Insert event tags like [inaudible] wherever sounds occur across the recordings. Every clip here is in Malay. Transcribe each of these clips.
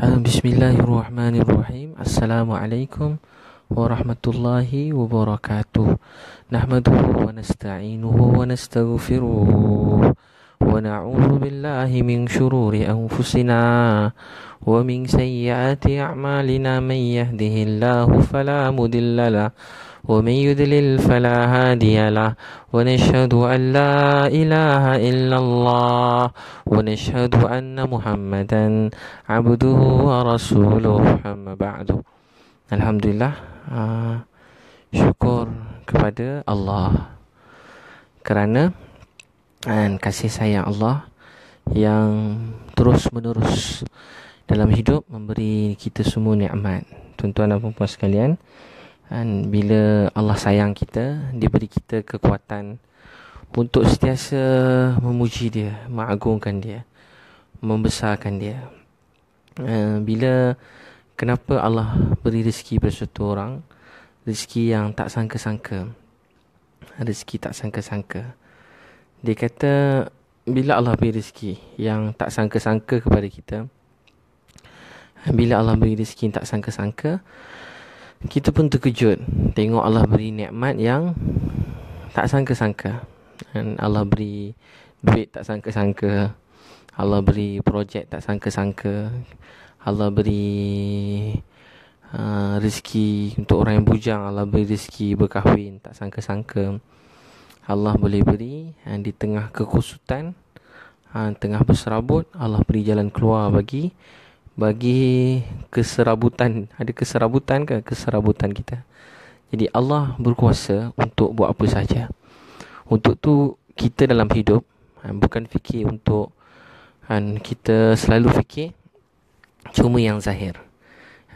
آه، بسم الله الرحمن الرحيم السلام عليكم ورحمة الله وبركاته نحمده ونستعينه ونستغفره ونعوذ بالله من شرور أنفسنا ومن سيئات أعمالنا من يهده الله فلا مضل له ومن يذلل فلا هادي له ونشهد أن لا إله إلا الله ونشهد أن محمدا عبده ورسوله أما بعد الحمد لله شكر kepada Allah kerana dan kasih sayang Allah yang terus menerus dalam hidup memberi kita semua nikmat tuan-tuan dan puan-puan sekalian dan bila Allah sayang kita, dia beri kita kekuatan untuk sentiasa memuji dia, mengagungkan dia, membesarkan dia. Eh, bila kenapa Allah beri rezeki pada satu orang, rezeki yang tak sangka-sangka. Rezeki tak sangka-sangka. Dia kata, bila Allah beri rezeki yang tak sangka-sangka kepada kita, bila Allah beri rezeki yang tak sangka-sangka, kita pun terkejut tengok Allah beri nikmat yang tak sangka-sangka dan Allah beri duit tak sangka-sangka Allah beri projek tak sangka-sangka Allah beri uh, rezeki untuk orang yang bujang Allah beri rezeki berkahwin tak sangka-sangka Allah boleh beri dan uh, di tengah kekusutan dan uh, tengah berserabut Allah beri jalan keluar bagi bagi keserabutan ada keserabutan ke keserabutan kita jadi Allah berkuasa untuk buat apa saja untuk tu kita dalam hidup eh, bukan fikir untuk Dan eh, kita selalu fikir cuma yang zahir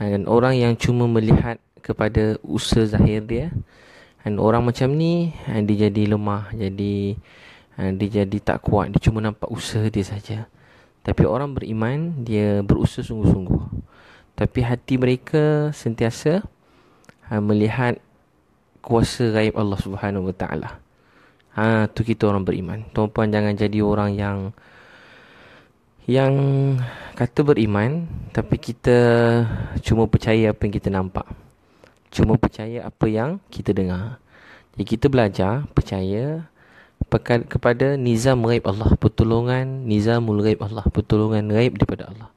eh, dan orang yang cuma melihat kepada usaha zahir dia dan orang macam ni dia jadi lemah jadi dia jadi tak kuat dia cuma nampak usaha dia saja tapi orang beriman dia berusaha sungguh-sungguh. Tapi hati mereka sentiasa ha, melihat kuasa gaib Allah Subhanahu Wa Taala. Ha tu kita orang beriman. Tuan-puan jangan jadi orang yang yang kata beriman tapi kita cuma percaya apa yang kita nampak. Cuma percaya apa yang kita dengar. Jadi kita belajar percaya kepada nizam raib Allah pertolongan nizamul raib Allah pertolongan raib daripada Allah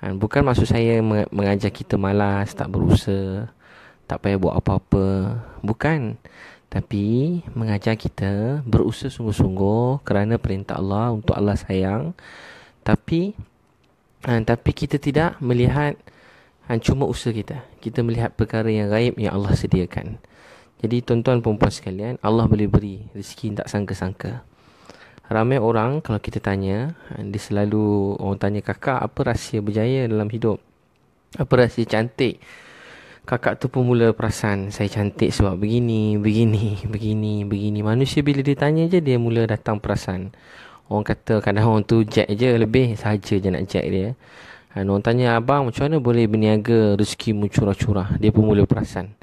ha, bukan maksud saya mengajar kita malas tak berusaha tak payah buat apa-apa bukan tapi mengajar kita berusaha sungguh-sungguh kerana perintah Allah untuk Allah sayang tapi ha, tapi kita tidak melihat ha, cuma usaha kita kita melihat perkara yang raib yang Allah sediakan jadi tuan-tuan perempuan sekalian, Allah boleh beri rezeki tak sangka-sangka. Ramai orang kalau kita tanya, dia selalu orang tanya kakak apa rahsia berjaya dalam hidup? Apa rahsia cantik? Kakak tu pun mula perasan saya cantik sebab begini, begini, begini, begini. Manusia bila ditanya je dia mula datang perasan. Orang kata kadang orang tu jack je lebih sahaja je nak jack dia. Dan orang tanya abang macam mana boleh berniaga rezeki mencurah-curah. Dia pun mula perasan.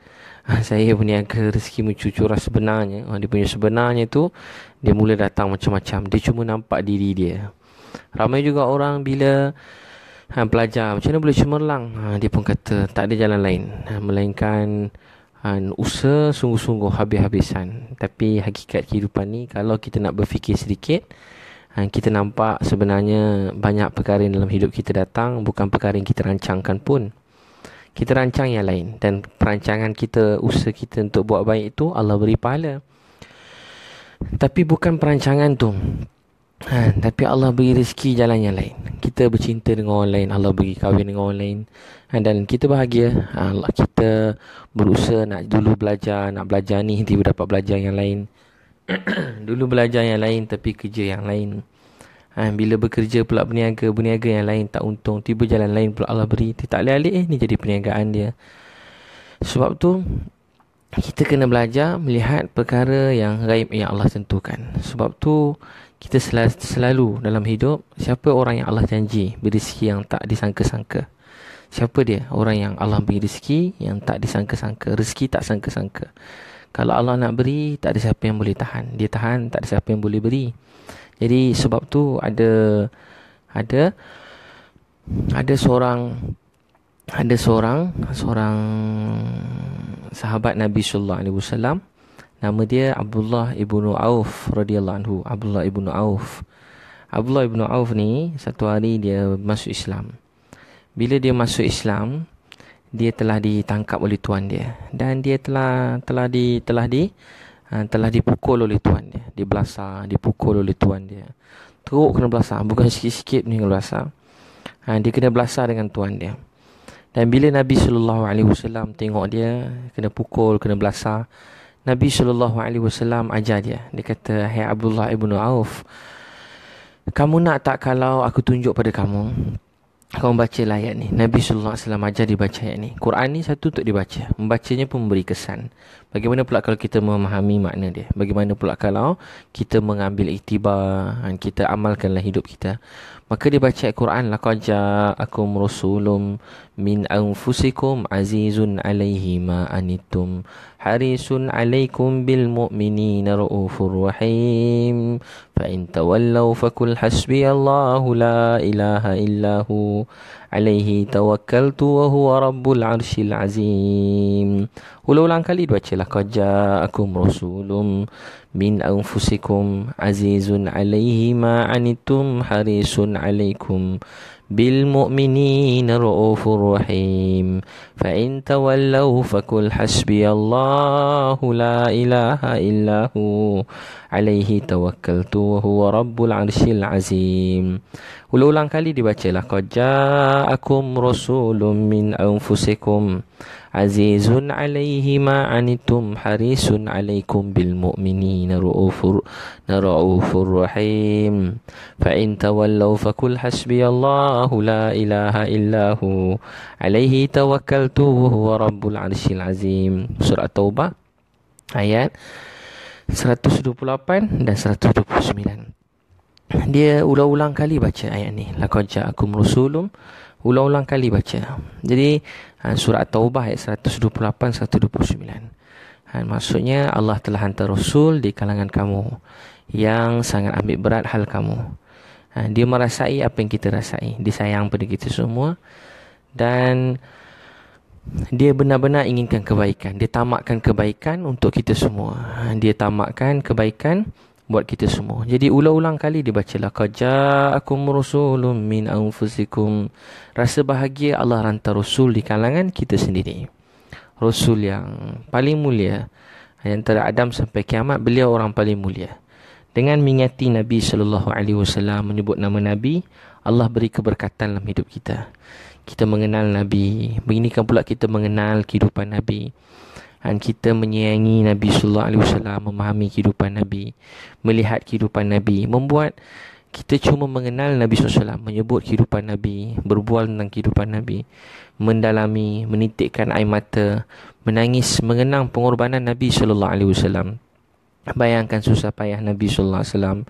Ah, saya berniaga rezeki mencucur sebenarnya ah, dia punya sebenarnya tu dia mula datang macam-macam dia cuma nampak diri dia ramai juga orang bila ha, pelajar macam mana boleh cemerlang ha, dia pun kata tak ada jalan lain ha, melainkan ha, usaha sungguh-sungguh habis-habisan tapi hakikat kehidupan ni kalau kita nak berfikir sedikit ha, kita nampak sebenarnya banyak perkara dalam hidup kita datang bukan perkara yang kita rancangkan pun kita rancang yang lain dan perancangan kita usaha kita untuk buat baik itu Allah beri pahala tapi bukan perancangan tu ha, tapi Allah beri rezeki jalan yang lain kita bercinta dengan orang lain Allah beri kahwin dengan orang lain ha, dan kita bahagia ha, Allah kita berusaha nak dulu belajar nak belajar ni tiba dapat belajar yang lain [clears throat] dulu belajar yang lain tapi kerja yang lain Ha, bila bekerja pula berniaga, berniaga yang lain tak untung. Tiba jalan lain pula Allah beri. Dia tak alih-alih eh, ni jadi perniagaan dia. Sebab tu, kita kena belajar melihat perkara yang raib yang Allah tentukan. Sebab tu, kita sel- selalu dalam hidup, siapa orang yang Allah janji beri rezeki yang tak disangka-sangka. Siapa dia? Orang yang Allah beri rezeki yang tak disangka-sangka. Rezeki tak sangka-sangka. Kalau Allah nak beri, tak ada siapa yang boleh tahan. Dia tahan, tak ada siapa yang boleh beri. Jadi sebab tu ada ada ada seorang ada seorang seorang sahabat Nabi sallallahu alaihi wasallam nama dia Abdullah ibnu Auf radhiyallahu anhu Abdullah ibnu Auf Abdullah ibnu Auf ni satu hari dia masuk Islam bila dia masuk Islam dia telah ditangkap oleh tuan dia dan dia telah telah di telah di Ha, telah dipukul oleh tuan dia dibelasah dipukul oleh tuan dia teruk kena belasah bukan sikit-sikit ni belasah ha, dia kena belasah dengan tuan dia dan bila Nabi sallallahu alaihi wasallam tengok dia kena pukul kena belasah Nabi sallallahu alaihi wasallam ajar dia dia kata hai Abdullah ibnu Auf kamu nak tak kalau aku tunjuk pada kamu kau baca lah ayat ni Nabi SAW ajar dibaca ayat ni Quran ni satu untuk dibaca Membacanya pun memberi kesan Bagaimana pula kalau kita memahami makna dia Bagaimana pula kalau kita mengambil iktibar kan, Kita amalkanlah hidup kita Maka dia baca Al-Quran laqad akum rasulum min anfusikum azizun 'alaihi ma harisun 'alaikum bil mu'minin raufur rahim fa in tawallaw fakul hasbiyallahu la ilaha illahu 'alaihi tawakkaltu wa huwa rabbul arshil 'azim. Ulang-ulang kali baca lah laqad akum rasulum. من أنفسكم عزيز عليه ما عنتم حريص عليكم بالمؤمنين رؤوف رحيم فإن تولوا فقل حسبي الله لا إله إلا هو عليه tawakkaltu wa huwa rabbul arsyil azim. Ulang-ulang kali dibacalah qad ja'akum rasulun min anfusikum azizun 'alaihi ma 'anittum harisun 'alaikum bil mu'minina raufur raufur rahim. Fa in tawallaw fakul hasbiyallahu la ilaha illa hu alaihi tawakkaltu tu huwa rabbul arsyil azim surah taubah ayat 128 dan 129 dia ulang-ulang kali baca ayat ni laqad ja'akum rusulum ulang-ulang kali baca jadi ha, surah taubah ayat 128 129 ha, maksudnya Allah telah hantar rasul di kalangan kamu yang sangat ambil berat hal kamu ha, dia merasai apa yang kita rasai dia sayang pada kita semua dan dia benar-benar inginkan kebaikan. Dia tamakkan kebaikan untuk kita semua. Dia tamakkan kebaikan buat kita semua. Jadi ulang-ulang kali dia baca laqaja'akum rusulun min anfusikum. Rasa bahagia Allah hantar rasul di kalangan kita sendiri. Rasul yang paling mulia yang antara Adam sampai kiamat beliau orang paling mulia. Dengan mengingati Nabi sallallahu alaihi wasallam menyebut nama Nabi, Allah beri keberkatan dalam hidup kita kita mengenal Nabi. Begini kan pula kita mengenal kehidupan Nabi. Dan kita menyayangi Nabi Sallallahu Alaihi Wasallam, memahami kehidupan Nabi, melihat kehidupan Nabi, membuat kita cuma mengenal Nabi Alaihi Wasallam, menyebut kehidupan Nabi, berbual tentang kehidupan Nabi, mendalami, menitikkan air mata, menangis, mengenang pengorbanan Nabi Alaihi Wasallam. Bayangkan susah payah Nabi Alaihi Wasallam,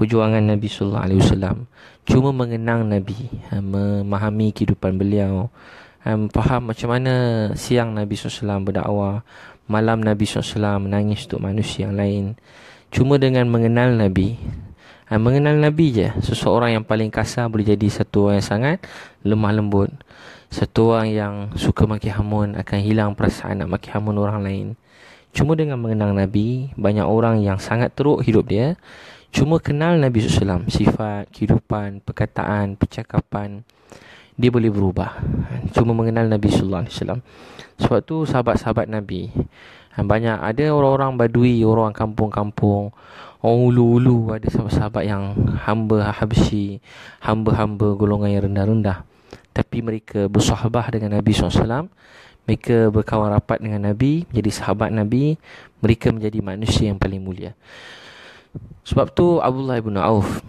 perjuangan Nabi Alaihi Wasallam cuma mengenang Nabi, ha, memahami kehidupan beliau, ha, faham macam mana siang Nabi SAW berdakwah, malam Nabi SAW menangis untuk manusia yang lain. Cuma dengan mengenal Nabi, ha, mengenal Nabi je, seseorang yang paling kasar boleh jadi satu orang yang sangat lemah lembut. Satu orang yang suka maki hamun akan hilang perasaan nak maki hamun orang lain. Cuma dengan mengenang Nabi, banyak orang yang sangat teruk hidup dia, cuma kenal Nabi SAW sifat, kehidupan, perkataan, percakapan dia boleh berubah cuma mengenal Nabi SAW sebab tu sahabat-sahabat Nabi banyak ada orang-orang badui orang kampung-kampung orang ulu-ulu ada sahabat-sahabat yang hamba habsi hamba-hamba golongan yang rendah-rendah tapi mereka bersahabah dengan Nabi SAW mereka berkawan rapat dengan Nabi menjadi sahabat Nabi mereka menjadi manusia yang paling mulia sebab tu Abdullah ibn Auf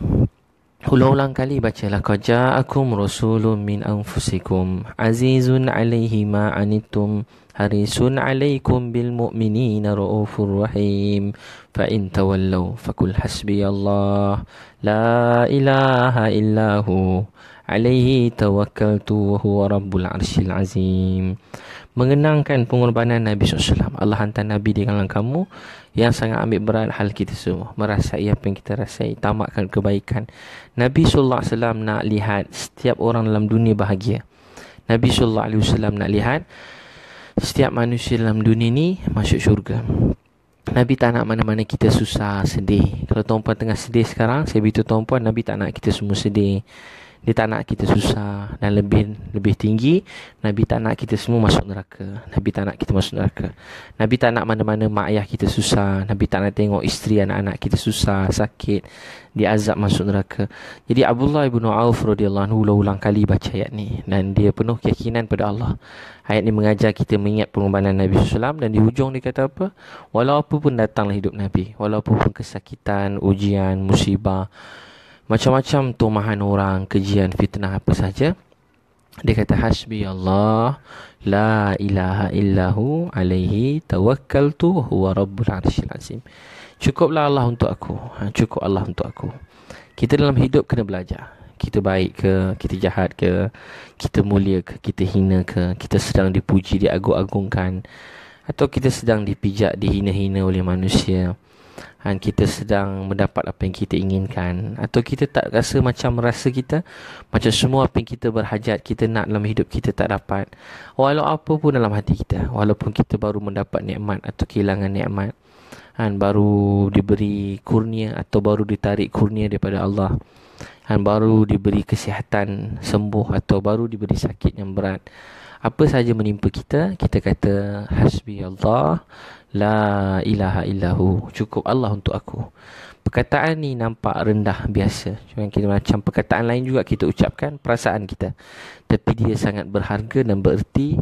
Ulang-ulang kali bacalah Qaja akum rasulun min anfusikum Azizun alaihi ma'anitum Harisun alaikum bil mu'minin ra'ufur rahim Fa in tawallaw fakul hasbi Allah La ilaha illahu Alaihi tawakkaltu wa huwa rabbul arshil azim Mengenangkan pengorbanan Nabi SAW Allah hantar Nabi di kalangan kamu yang sangat ambil berat hal kita semua merasai apa yang kita rasai tamakkan kebaikan Nabi sallallahu alaihi wasallam nak lihat setiap orang dalam dunia bahagia Nabi sallallahu alaihi wasallam nak lihat setiap manusia dalam dunia ni masuk syurga Nabi tak nak mana-mana kita susah, sedih Kalau tuan-puan tengah sedih sekarang Saya beritahu tuan-puan Nabi tak nak kita semua sedih dia tak nak kita susah dan lebih lebih tinggi nabi tak nak kita semua masuk neraka nabi tak nak kita masuk neraka nabi tak nak mana-mana mak ayah kita susah nabi tak nak tengok isteri anak-anak kita susah sakit dia azab masuk neraka jadi Abdullah bin Auf radhiyallahu anhu ulang kali baca ayat ni dan dia penuh keyakinan pada Allah ayat ni mengajar kita mengingat pengorbanan Nabi SAW dan di hujung dia kata apa walaupun pun datanglah hidup Nabi Walau apa pun kesakitan ujian musibah macam-macam tumahan orang, kejian, fitnah apa saja. Dia kata hasbi Allah la ilaha illahu alaihi tawakkaltu huwa rabbul arshil azim. Cukuplah Allah untuk aku. Ha, cukup Allah untuk aku. Kita dalam hidup kena belajar. Kita baik ke, kita jahat ke, kita mulia ke, kita hina ke, kita sedang dipuji, diagung-agungkan atau kita sedang dipijak, dihina-hina oleh manusia dan ha, kita sedang mendapat apa yang kita inginkan atau kita tak rasa macam rasa kita macam semua apa yang kita berhajat kita nak dalam hidup kita tak dapat walau apa pun dalam hati kita walaupun kita baru mendapat nikmat atau kehilangan nikmat dan ha, baru diberi kurnia atau baru ditarik kurnia daripada Allah dan ha, baru diberi kesihatan sembuh atau baru diberi sakit yang berat apa saja menimpa kita kita kata hasbi Allah la ilaha illahu cukup Allah untuk aku perkataan ni nampak rendah biasa cuma kita macam perkataan lain juga kita ucapkan perasaan kita tapi dia sangat berharga dan bererti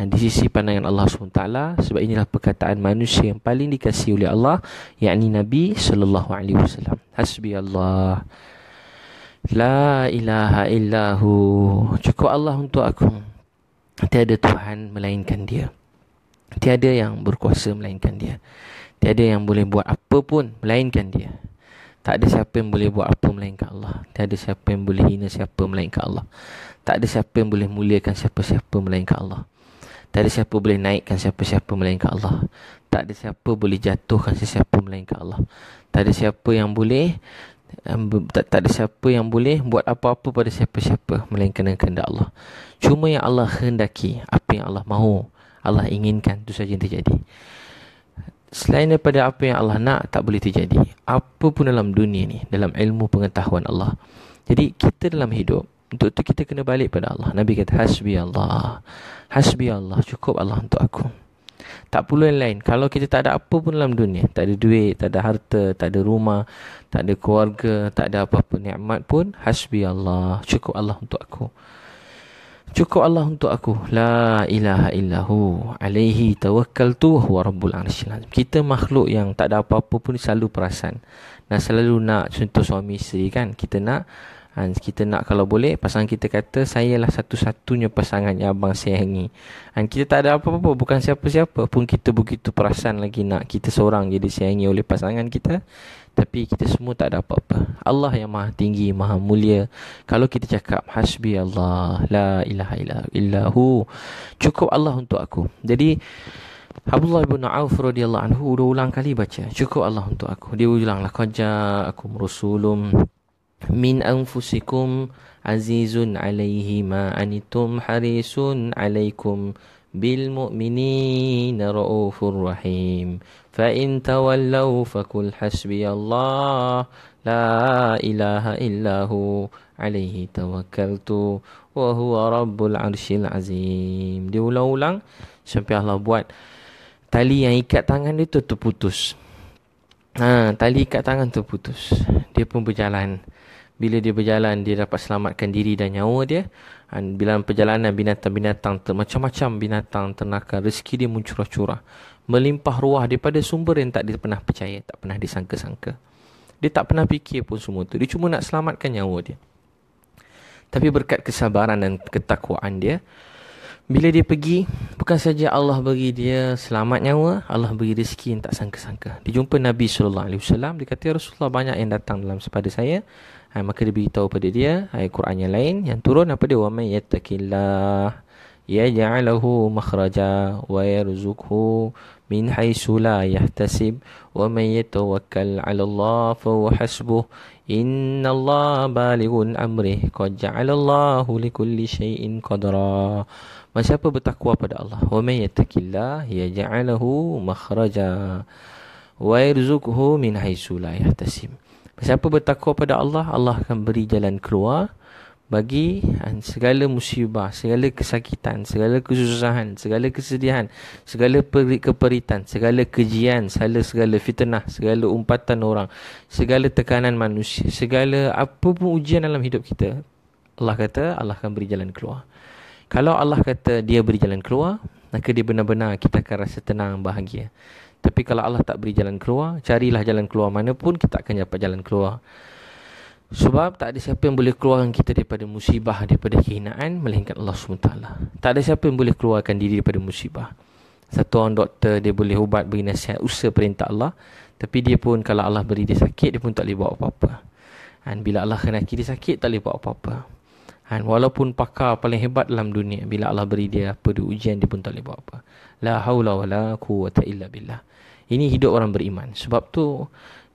eh, di sisi pandangan Allah SWT sebab inilah perkataan manusia yang paling dikasihi oleh Allah yakni Nabi sallallahu alaihi wasallam hasbi Allah La ilaha illahu Cukup Allah untuk aku Tiada Tuhan melainkan dia. Tiada yang berkuasa melainkan dia. Tiada yang boleh buat apa pun melainkan dia. Tak ada siapa yang boleh buat apa melainkan Allah. Tiada siapa yang boleh hina siapa melainkan Allah. Tak ada siapa yang boleh muliakan siapa-siapa melainkan Allah. Tak ada siapa boleh naikkan siapa-siapa melainkan Allah. Tak ada siapa boleh jatuhkan siapa melainkan Allah. Tak ada siapa yang boleh tak, tak ada siapa yang boleh buat apa-apa pada siapa-siapa melainkan kehendak Allah. Cuma yang Allah hendaki, apa yang Allah mahu, Allah inginkan itu saja yang terjadi. Selain daripada apa yang Allah nak, tak boleh terjadi. Apa pun dalam dunia ni, dalam ilmu pengetahuan Allah. Jadi kita dalam hidup, untuk itu kita kena balik pada Allah. Nabi kata, Hasbi Allah. Hasbi Allah, cukup Allah untuk aku. Tak perlu yang lain. Kalau kita tak ada apa pun dalam dunia, tak ada duit, tak ada harta, tak ada rumah, tak ada keluarga, tak ada apa-apa nikmat pun, Hasbi Allah, cukup Allah untuk aku. Cukup Allah untuk aku. La ilaha illahu alaihi tawakkaltu wa huwa rabbul arsyil azim. Kita makhluk yang tak ada apa-apa pun selalu perasan. Dan selalu nak contoh suami isteri kan. Kita nak kita nak kalau boleh pasangan kita kata saya lah satu-satunya pasangan yang abang sayangi. Dan kita tak ada apa-apa bukan siapa-siapa pun kita begitu perasan lagi nak kita seorang jadi sayangi oleh pasangan kita. Tapi kita semua tak ada apa-apa Allah yang maha tinggi, maha mulia Kalau kita cakap Hasbi Allah La ilaha illa, illahu Cukup Allah untuk aku Jadi Abdullah bin Auf radhiyallahu anhu Dua ulang kali baca Cukup Allah untuk aku Dia ulang lah aku merusulum Min anfusikum azizun alaihi ma anitum harisun alaikum بالمؤمنين رؤوف رحيم فإن تولوا فكل حسبي الله لا إله إلا هو عليه توكلت وهو رب العرش العظيم diulang-ulang sampai Allah buat tali yang ikat tangan dia tu terputus ha, tali ikat tangan terputus dia pun berjalan bila dia berjalan dia dapat selamatkan diri dan nyawa dia dan bila perjalanan binatang-binatang macam-macam binatang ternak rezeki dia mencurah-curah melimpah ruah daripada sumber yang tak dia pernah percaya tak pernah disangka-sangka dia tak pernah fikir pun semua tu dia cuma nak selamatkan nyawa dia tapi berkat kesabaran dan ketakwaan dia bila dia pergi bukan saja Allah bagi dia selamat nyawa Allah bagi rezeki yang tak sangka-sangka dia jumpa Nabi sallallahu alaihi wasallam dia kata ya Rasulullah banyak yang datang dalam sepada saya Ha, maka dia beritahu pada dia ayat Quran yang lain yang turun apa dia? وَمَنْ يَتَّكِ اللَّهِ يَجَعَلَهُ مَخْرَجًا وَيَرْزُقْهُ مِنْ حَيْسُ لَا يَحْتَسِبْ وَمَنْ يَتَوَكَّلْ عَلَى اللَّهِ فَهُوَ حَسْبُهُ إِنَّ اللَّهَ بَالِغٌ أَمْرِهِ قَدْ جَعَلَ اللَّهُ لِكُلِّ شَيْءٍ قَدْرًا Masa siapa bertakwa pada Allah وَمَنْ يَتَّكِ اللَّهِ يَجَعَلَهُ مَخْرَجًا وَيَرْزُقْهُ مِنْ حَيْسُ لَا يَحْتَسِبُ Siapa bertakwa pada Allah, Allah akan beri jalan keluar bagi eh, segala musibah, segala kesakitan, segala kesusahan, segala kesedihan, segala keperitan, segala kejian, segala segala fitnah, segala umpatan orang, segala tekanan manusia, segala apa pun ujian dalam hidup kita. Allah kata Allah akan beri jalan keluar. Kalau Allah kata dia beri jalan keluar, maka dia benar-benar kita akan rasa tenang, bahagia. Tapi kalau Allah tak beri jalan keluar, carilah jalan keluar mana pun kita akan dapat jalan keluar. Sebab tak ada siapa yang boleh keluarkan kita daripada musibah, daripada kehinaan, melainkan Allah SWT. Tak ada siapa yang boleh keluarkan diri daripada musibah. Satu orang doktor, dia boleh ubat, beri nasihat, usaha perintah Allah. Tapi dia pun kalau Allah beri dia sakit, dia pun tak boleh buat apa-apa. Dan bila Allah kena kiri sakit, tak boleh buat apa-apa. Dan walaupun pakar paling hebat dalam dunia, bila Allah beri dia apa dia ujian, dia pun tak boleh buat apa. La hawla wa la quwata illa billah. Ini hidup orang beriman. Sebab tu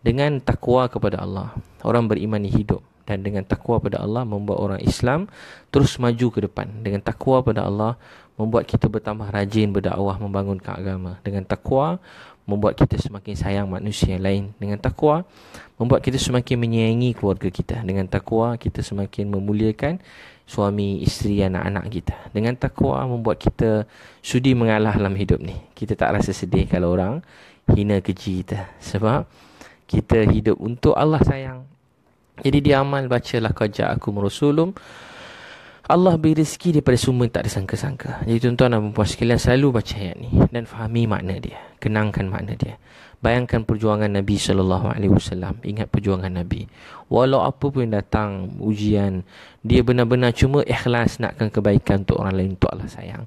dengan takwa kepada Allah, orang beriman ini hidup dan dengan takwa kepada Allah membuat orang Islam terus maju ke depan. Dengan takwa kepada Allah membuat kita bertambah rajin berdakwah membangun agama. Dengan takwa membuat kita semakin sayang manusia yang lain. Dengan takwa membuat kita semakin menyayangi keluarga kita. Dengan takwa kita semakin memuliakan suami, isteri, anak-anak kita. Dengan takwa membuat kita sudi mengalah dalam hidup ni. Kita tak rasa sedih kalau orang hina keji kita sebab kita hidup untuk Allah sayang jadi dia amal lah qaja aku rasulum Allah beri rezeki daripada sumber tak disangka-sangka. Jadi tuan-tuan dan puan sekalian selalu baca ayat ni dan fahami makna dia. Kenangkan makna dia. Bayangkan perjuangan Nabi saw. Ingat perjuangan Nabi. Walau apa pun yang datang ujian, dia benar-benar cuma ikhlas nakkan kebaikan untuk orang lain untuk Allah sayang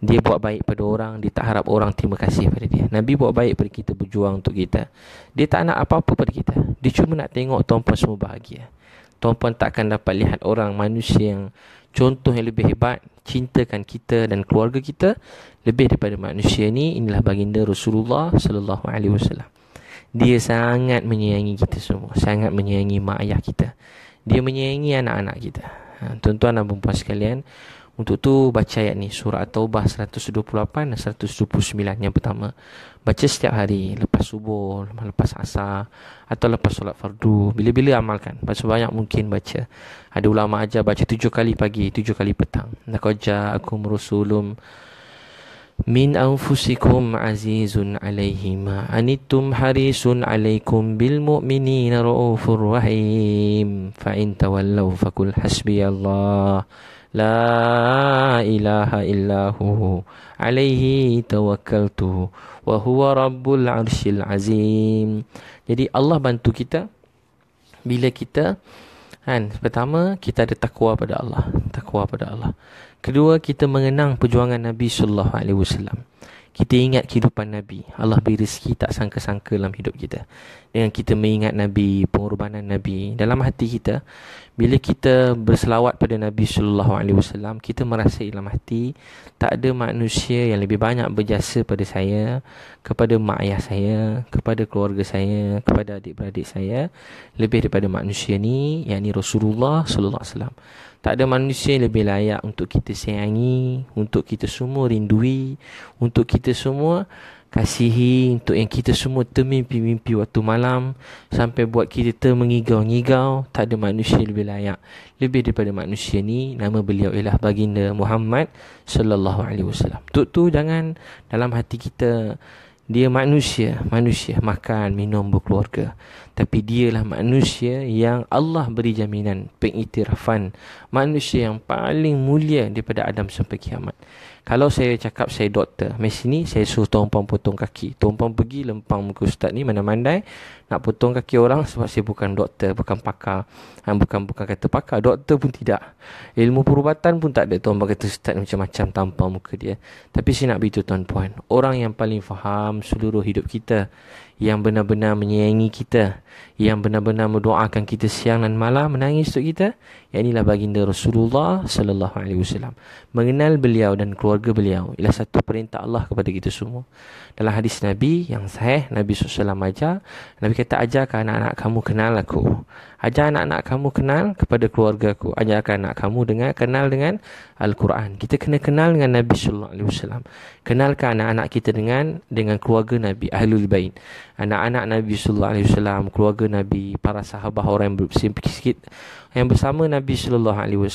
dia buat baik pada orang dia tak harap orang terima kasih pada dia nabi buat baik pada kita berjuang untuk kita dia tak nak apa-apa pada kita dia cuma nak tengok tuan-tuan semua bahagia tuan-tuan takkan dapat lihat orang manusia yang contoh yang lebih hebat cintakan kita dan keluarga kita lebih daripada manusia ni inilah baginda Rasulullah sallallahu alaihi wasallam dia sangat menyayangi kita semua sangat menyayangi mak ayah kita dia menyayangi anak-anak kita ha, tuan-tuan dan puan sekalian untuk tu baca ayat ni surah At-Taubah 128 dan 129 yang pertama. Baca setiap hari lepas subuh, lepas asar atau lepas solat fardu. Bila-bila amalkan. Baca banyak mungkin baca. Ada ulama aja baca tujuh kali pagi, tujuh kali petang. Naqaja aku rusulum min anfusikum azizun alaihima anittum harisun alaikum bil mu'minina raufur rahim fa in tawallaw fakul hasbiyallah La ilaha illahu alaihi tawakkaltu wa rabbul arshil azim. Jadi Allah bantu kita bila kita kan pertama kita ada takwa pada Allah, takwa pada Allah. Kedua kita mengenang perjuangan Nabi sallallahu alaihi wasallam kita ingat kehidupan Nabi. Allah beri rezeki tak sangka-sangka dalam hidup kita. Dengan kita mengingat Nabi, pengorbanan Nabi dalam hati kita, bila kita berselawat pada Nabi sallallahu alaihi wasallam, kita merasa dalam hati tak ada manusia yang lebih banyak berjasa pada saya, kepada mak ayah saya, kepada keluarga saya, kepada adik-beradik saya lebih daripada manusia ni, yakni Rasulullah sallallahu alaihi wasallam. Tak ada manusia yang lebih layak untuk kita sayangi, untuk kita semua rindui, untuk kita semua kasihi, untuk yang kita semua termimpi-mimpi waktu malam sampai buat kita termengigau-ngigau. Tak ada manusia lebih layak. Lebih daripada manusia ni, nama beliau ialah Baginda Muhammad sallallahu alaihi wasallam. Untuk tu jangan dalam hati kita dia manusia, manusia makan, minum, berkeluarga. Tapi dialah manusia yang Allah beri jaminan pengiktirafan Manusia yang paling mulia daripada Adam sampai kiamat Kalau saya cakap saya doktor Mesin ni saya suruh tuan puan potong kaki Tuan puan pergi lempang muka ustaz ni mana mandai nak potong kaki orang sebab saya bukan doktor, bukan pakar. Ha, bukan bukan kata pakar, doktor pun tidak. Ilmu perubatan pun tak ada. Tuan Puan kata ustaz macam-macam tanpa muka dia. Tapi saya nak beritahu Tuan Puan, orang yang paling faham seluruh hidup kita, yang benar-benar menyayangi kita, yang benar-benar mendoakan kita siang dan malam, menangis untuk kita, yang inilah baginda Rasulullah sallallahu alaihi wasallam. Mengenal beliau dan keluarga beliau ialah satu perintah Allah kepada kita semua dalam hadis Nabi yang sahih Nabi SAW ajar Nabi kata ajarkan anak-anak kamu kenal aku ajar anak-anak kamu kenal kepada keluarga aku ajarkan anak kamu dengan kenal dengan Al-Quran kita kena kenal dengan Nabi SAW kenalkan anak-anak kita dengan dengan keluarga Nabi Ahlul Bain anak-anak Nabi SAW keluarga Nabi para sahabat orang yang sikit yang bersama Nabi SAW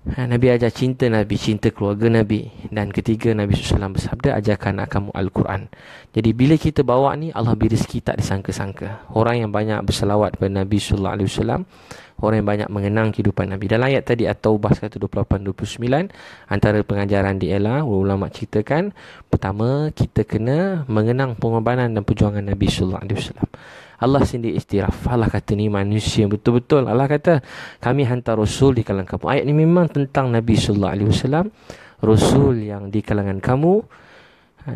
Ha, Nabi ajar cinta Nabi, cinta keluarga Nabi Dan ketiga Nabi SAW bersabda Ajarkan anak kamu Al-Quran Jadi bila kita bawa ni Allah beri rezeki tak disangka-sangka Orang yang banyak berselawat kepada Nabi SAW Orang yang banyak mengenang kehidupan Nabi Dalam ayat tadi At-Taubah 128-29 Antara pengajaran di Ella Ulama ceritakan Pertama kita kena mengenang pengorbanan dan perjuangan Nabi SAW Allah sendiri istiraf Allah kata ni manusia betul-betul Allah kata kami hantar Rasul di kalangan kamu ayat ni memang tentang Nabi Sallallahu Alaihi Wasallam Rasul yang di kalangan kamu ha,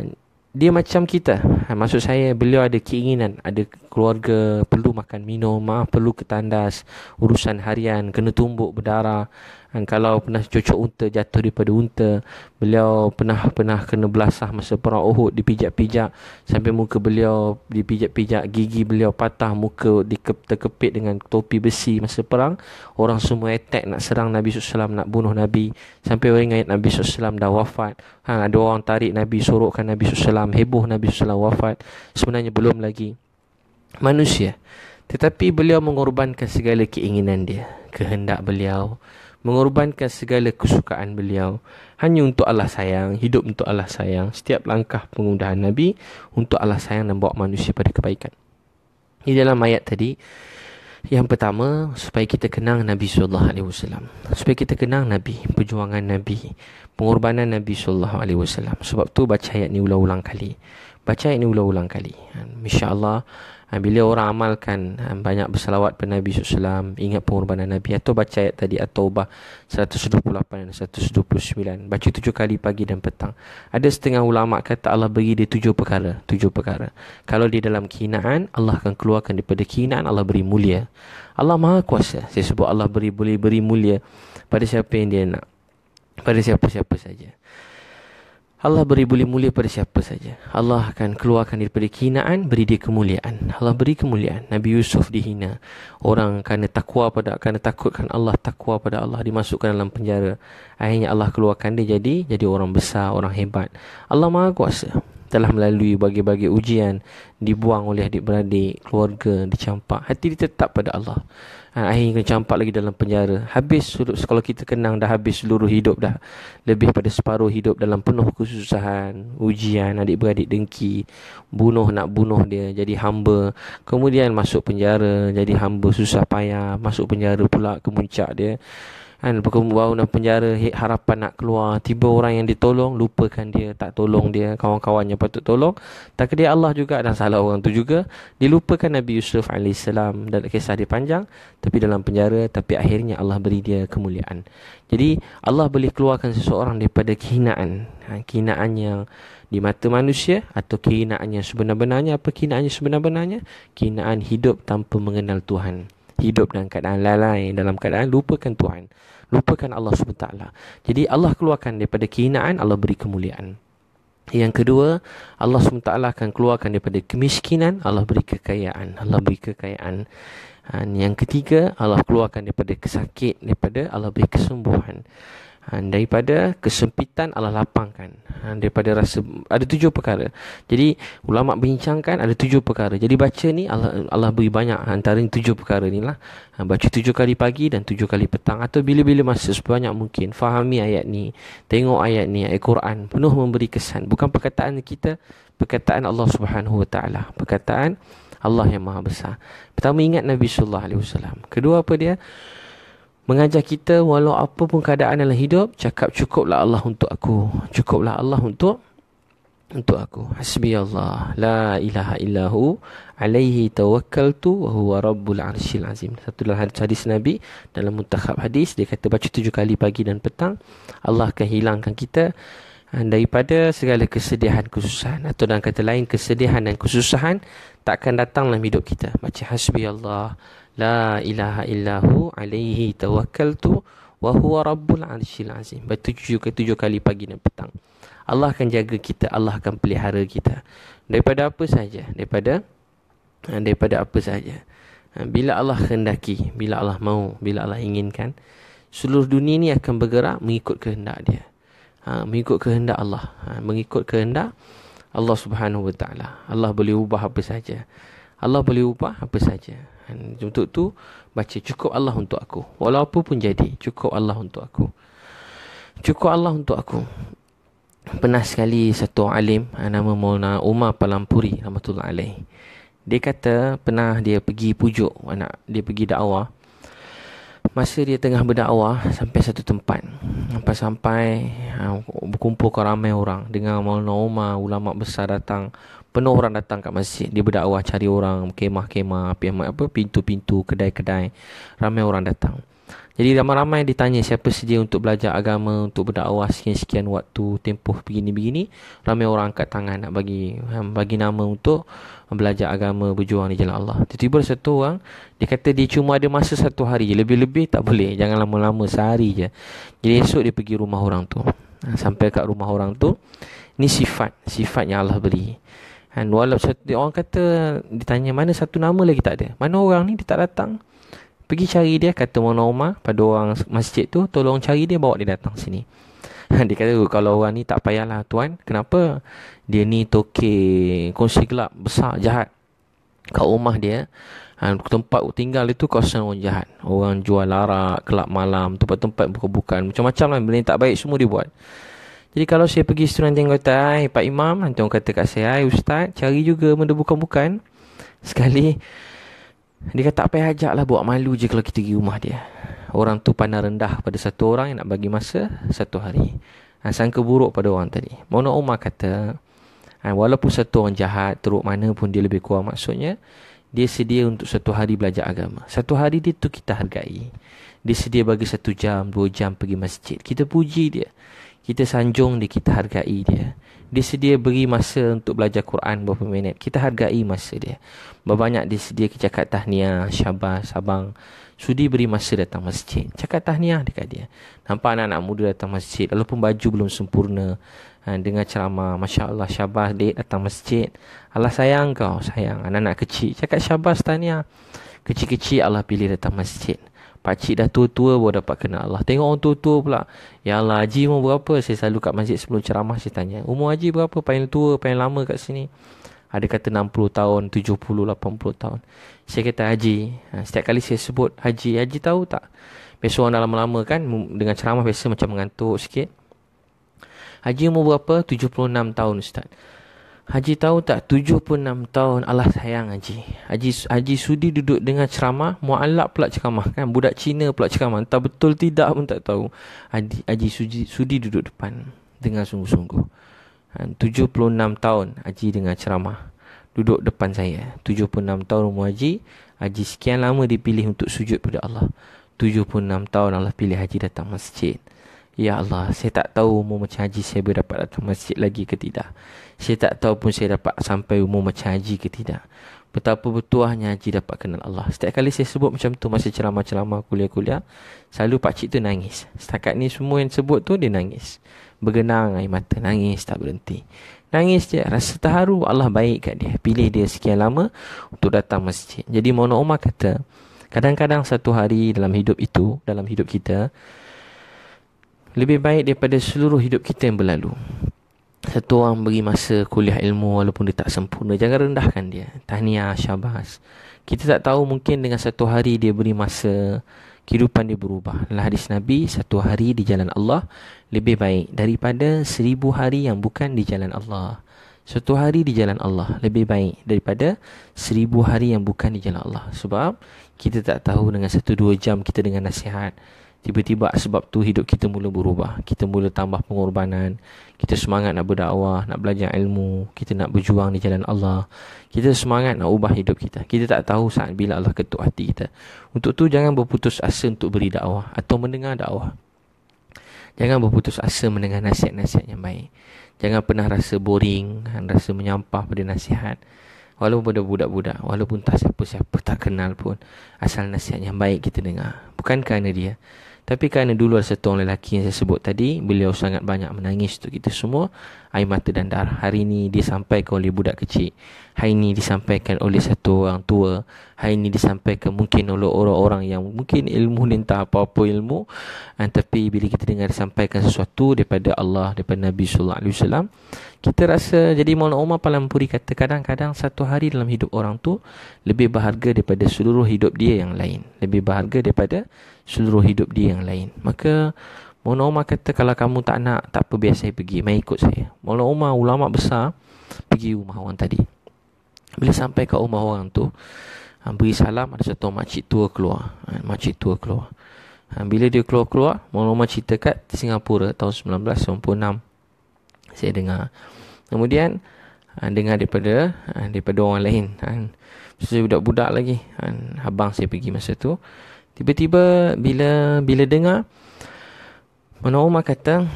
dia macam kita ha, maksud saya beliau ada keinginan ada keluarga perlu makan minum maaf perlu ke tandas urusan harian kena tumbuk berdarah dan kalau pernah cucuk unta jatuh daripada unta beliau pernah pernah kena belasah masa perang Uhud dipijak-pijak sampai muka beliau dipijak-pijak gigi beliau patah muka terkepit dengan topi besi masa perang orang semua attack nak serang Nabi SAW nak bunuh Nabi sampai orang ingat Nabi SAW dah wafat ha, ada orang tarik Nabi sorokkan Nabi SAW heboh Nabi SAW wafat sebenarnya belum lagi manusia tetapi beliau mengorbankan segala keinginan dia kehendak beliau mengorbankan segala kesukaan beliau hanya untuk Allah sayang hidup untuk Allah sayang setiap langkah pengundahan nabi untuk Allah sayang dan bawa manusia pada kebaikan di dalam ayat tadi yang pertama supaya kita kenang Nabi sallallahu alaihi wasallam. Supaya kita kenang Nabi, perjuangan Nabi, pengorbanan Nabi sallallahu alaihi wasallam. Sebab tu baca ayat ni ulang-ulang kali. Baca ayat ni ulang-ulang kali. Kan? insya ha, bila orang amalkan ha, banyak bersalawat pada Nabi SAW ingat pengorbanan Nabi atau baca ayat tadi atau taubah 128 dan 129 baca tujuh kali pagi dan petang ada setengah ulama kata Allah beri dia tujuh perkara tujuh perkara kalau dia dalam kehinaan Allah akan keluarkan daripada kehinaan Allah beri mulia Allah maha kuasa saya sebut Allah beri boleh beri mulia pada siapa yang dia nak pada siapa-siapa saja Allah beri boleh mulia pada siapa saja. Allah akan keluarkan daripada kehinaan, beri dia kemuliaan. Allah beri kemuliaan. Nabi Yusuf dihina. Orang kerana takwa pada kerana takutkan Allah, takwa pada Allah dimasukkan dalam penjara. Akhirnya Allah keluarkan dia jadi jadi orang besar, orang hebat. Allah Maha Kuasa telah melalui bagi-bagi ujian, dibuang oleh adik-beradik, keluarga, dicampak. Hati ditetap pada Allah. Ha, akhirnya kena campak lagi dalam penjara. Habis sudut kalau kita kenang dah habis seluruh hidup dah. Lebih pada separuh hidup dalam penuh kesusahan, ujian, adik-beradik dengki, bunuh nak bunuh dia, jadi hamba. Kemudian masuk penjara, jadi hamba susah payah, masuk penjara pula kemuncak dia kan pukul bau dalam penjara harapan nak keluar tiba orang yang ditolong lupakan dia tak tolong dia kawan-kawan yang patut tolong tak dia Allah juga dan salah orang tu juga dilupakan Nabi Yusuf AS dan kisah dia panjang tapi dalam penjara tapi akhirnya Allah beri dia kemuliaan jadi Allah boleh keluarkan seseorang daripada kehinaan ha, kehinaan yang di mata manusia atau kehinaan yang sebenar-benarnya apa kehinaan yang sebenar-benarnya kehinaan hidup tanpa mengenal Tuhan hidup dalam keadaan lalai dalam keadaan lupakan Tuhan lupakan Allah SWT jadi Allah keluarkan daripada kehinaan Allah beri kemuliaan yang kedua Allah SWT akan keluarkan daripada kemiskinan Allah beri kekayaan Allah beri kekayaan ah, yang ketiga Allah keluarkan daripada kesakit daripada Allah beri kesembuhan ha, daripada kesempitan Allah lapangkan ha, daripada rasa ada tujuh perkara jadi ulama bincangkan ada tujuh perkara jadi baca ni Allah Allah beri banyak antara ni tujuh perkara ni lah ha, baca tujuh kali pagi dan tujuh kali petang atau bila-bila masa sebanyak mungkin fahami ayat ni tengok ayat ni ayat Quran penuh memberi kesan bukan perkataan kita perkataan Allah Subhanahu Wa Taala perkataan Allah yang Maha Besar. Pertama ingat Nabi sallallahu alaihi wasallam. Kedua apa dia? mengajar kita walau apa pun keadaan dalam hidup cakap cukuplah Allah untuk aku cukuplah Allah untuk untuk aku hasbi Allah la ilaha illahu alaihi tawakkaltu wa huwa rabbul arshil azim satu dalam hadis Nabi dalam mutakhab hadis dia kata baca tujuh kali pagi dan petang Allah akan hilangkan kita eh, daripada segala kesedihan kesusahan atau dalam kata lain kesedihan dan kesusahan takkan datang dalam hidup kita macam hasbi Allah La ilaha illahu alaihi tawakkaltu wa huwa rabbul arshil azim. Bertujuh ke tujuh kali pagi dan petang. Allah akan jaga kita, Allah akan pelihara kita. Daripada apa saja, daripada eh, daripada apa saja. Eh, bila Allah hendaki, bila Allah mahu, bila Allah inginkan, seluruh dunia ini akan bergerak mengikut kehendak dia. Ha, mengikut kehendak Allah, ha, mengikut kehendak Allah Subhanahu Wa Taala. Allah boleh ubah apa saja. Allah boleh ubah apa saja. Untuk tu baca cukup Allah untuk aku. Walaupun pun jadi cukup Allah untuk aku. Cukup Allah untuk aku. Pernah sekali satu alim ah, nama Maulana Umar Palampuri rahmatullah alaih. Dia kata pernah dia pergi pujuk anak dia pergi dakwah. Masa dia tengah berdakwah sampai satu tempat. Sampai sampai ah, berkumpul ramai orang dengan Maulana Umar ulama besar datang penuh orang datang kat masjid dia berdakwah cari orang kemah-kemah apa pintu-pintu kedai-kedai ramai orang datang jadi ramai-ramai ditanya siapa sedia untuk belajar agama untuk berdakwah sekian-sekian waktu tempoh begini-begini ramai orang angkat tangan nak bagi hmm, bagi nama untuk belajar agama berjuang di jalan Allah tiba-tiba satu orang dia kata dia cuma ada masa satu hari je lebih-lebih tak boleh jangan lama-lama sehari je jadi esok dia pergi rumah orang tu ha, sampai kat rumah orang tu ni sifat sifat yang Allah beri Kan, walau satu, orang kata, ditanya mana satu nama lagi tak ada. Mana orang ni dia tak datang. Pergi cari dia, kata Mona Umar pada orang masjid tu, tolong cari dia, bawa dia datang sini. [laughs] dia kata, oh, kalau orang ni tak payahlah tuan, kenapa dia ni toke kongsi gelap, besar, jahat. Kat rumah dia, ha, tempat tinggal dia tu kawasan orang jahat. Orang jual larak, kelab malam, tempat-tempat buka bukan macam-macam lah. Benda tak baik semua dia buat. Jadi kalau saya pergi seturan tengok kata Pak Imam Nanti orang kata kat saya Hai Ustaz Cari juga benda bukan-bukan [laughs] Sekali Dia kata tak payah ajak lah Buat malu je kalau kita pergi rumah dia Orang tu pandang rendah pada satu orang Yang nak bagi masa Satu hari ha, Sangka buruk pada orang tadi Mona Umar kata ha, Walaupun satu orang jahat Teruk mana pun dia lebih kurang maksudnya dia sedia untuk satu hari belajar agama. Satu hari dia tu kita hargai. Dia sedia bagi satu jam, dua jam pergi masjid. Kita puji dia kita sanjung dia, kita hargai dia. Dia sedia beri masa untuk belajar Quran beberapa minit. Kita hargai masa dia. Berbanyak dia sedia kita cakap tahniah, syabas, sabang. Sudi beri masa datang masjid. Cakap tahniah dekat dia. Nampak anak-anak muda datang masjid. Walaupun baju belum sempurna. Ha, dengar ceramah. Masya Allah syabas dek datang masjid. Allah sayang kau. Sayang anak-anak kecil. Cakap syabas tahniah. Kecil-kecil Allah pilih datang masjid. Pakcik dah tua-tua baru dapat kenal Allah. Tengok orang tua-tua pula. Ya Allah, haji umur berapa? Saya selalu kat masjid sebelum ceramah saya tanya. Umur haji berapa? Paling tua, paling lama kat sini. Ada kata 60 tahun, 70, 80 tahun. Saya kata haji. Ha, setiap kali saya sebut haji, haji tahu tak? Biasa orang dah lama-lama kan, dengan ceramah biasa macam mengantuk sikit. Haji umur berapa? 76 tahun Ustaz. Haji tahu tak 76 tahun Allah sayang Haji. Haji Haji sudi duduk dengan ceramah, muallaq pula ceramah kan. Budak Cina pula ceramah. Entah betul tidak pun tak tahu. Haji Haji sudi, sudi duduk depan dengan sungguh-sungguh. 76 ha, tahun Haji dengan ceramah. Duduk depan saya. 76 tahun umur Haji. Haji sekian lama dipilih untuk sujud pada Allah. 76 tahun Allah pilih Haji datang masjid. Ya Allah, saya tak tahu umur macam haji saya boleh dapat datang masjid lagi ke tidak. Saya tak tahu pun saya dapat sampai umur macam haji ke tidak. Betapa betulahnya haji dapat kenal Allah. Setiap kali saya sebut macam tu masa ceramah-ceramah kuliah-kuliah, selalu pakcik tu nangis. Setakat ni semua yang sebut tu dia nangis. Bergenang air mata, nangis tak berhenti. Nangis je, rasa terharu Allah baik kat dia. Pilih dia sekian lama untuk datang masjid. Jadi Mona Umar kata, kadang-kadang satu hari dalam hidup itu, dalam hidup kita, lebih baik daripada seluruh hidup kita yang berlalu. Satu orang beri masa kuliah ilmu walaupun dia tak sempurna. Jangan rendahkan dia. Tahniah, syabas. Kita tak tahu mungkin dengan satu hari dia beri masa kehidupan dia berubah. Dalam hadis Nabi, satu hari di jalan Allah lebih baik daripada seribu hari yang bukan di jalan Allah. Satu hari di jalan Allah lebih baik daripada seribu hari yang bukan di jalan Allah. Sebab kita tak tahu dengan satu dua jam kita dengan nasihat tiba-tiba sebab tu hidup kita mula berubah. Kita mula tambah pengorbanan. Kita semangat nak berdakwah, nak belajar ilmu. Kita nak berjuang di jalan Allah. Kita semangat nak ubah hidup kita. Kita tak tahu saat bila Allah ketuk hati kita. Untuk tu jangan berputus asa untuk beri dakwah atau mendengar dakwah. Jangan berputus asa mendengar nasihat-nasihat yang baik. Jangan pernah rasa boring, rasa menyampah pada nasihat. Walaupun pada budak-budak, walaupun tak siapa-siapa tak kenal pun, asal nasihat yang baik kita dengar. Bukan kerana dia, tapi kerana dulu ada satu orang lelaki yang saya sebut tadi, beliau sangat banyak menangis untuk kita semua, air mata dan darah. Hari ini disampaikan oleh budak kecil. Hari ini disampaikan oleh satu orang tua. Hari ini disampaikan mungkin oleh orang-orang yang mungkin ilmu ni entah apa-apa ilmu. And, ah, tapi bila kita dengar disampaikan sesuatu daripada Allah, daripada Nabi SAW, kita rasa jadi Maulana Umar Palampuri kata kadang-kadang satu hari dalam hidup orang tu lebih berharga daripada seluruh hidup dia yang lain. Lebih berharga daripada seluruh hidup dia yang lain. Maka Mona Umar kata kalau kamu tak nak tak apa biar pergi, mai ikut saya. Mona Umar ulama besar pergi rumah orang tadi. Bila sampai ke rumah orang tu, ah, beri salam ada satu makcik tua keluar. Ah, makcik tua keluar. Ah, bila dia keluar-keluar, Mona Umar cerita kat Singapura tahun 1996. Saya dengar. Kemudian dengar daripada daripada orang lain. Saya budak-budak lagi. Abang saya pergi masa tu. Tiba-tiba bila bila dengar Mana Umar kata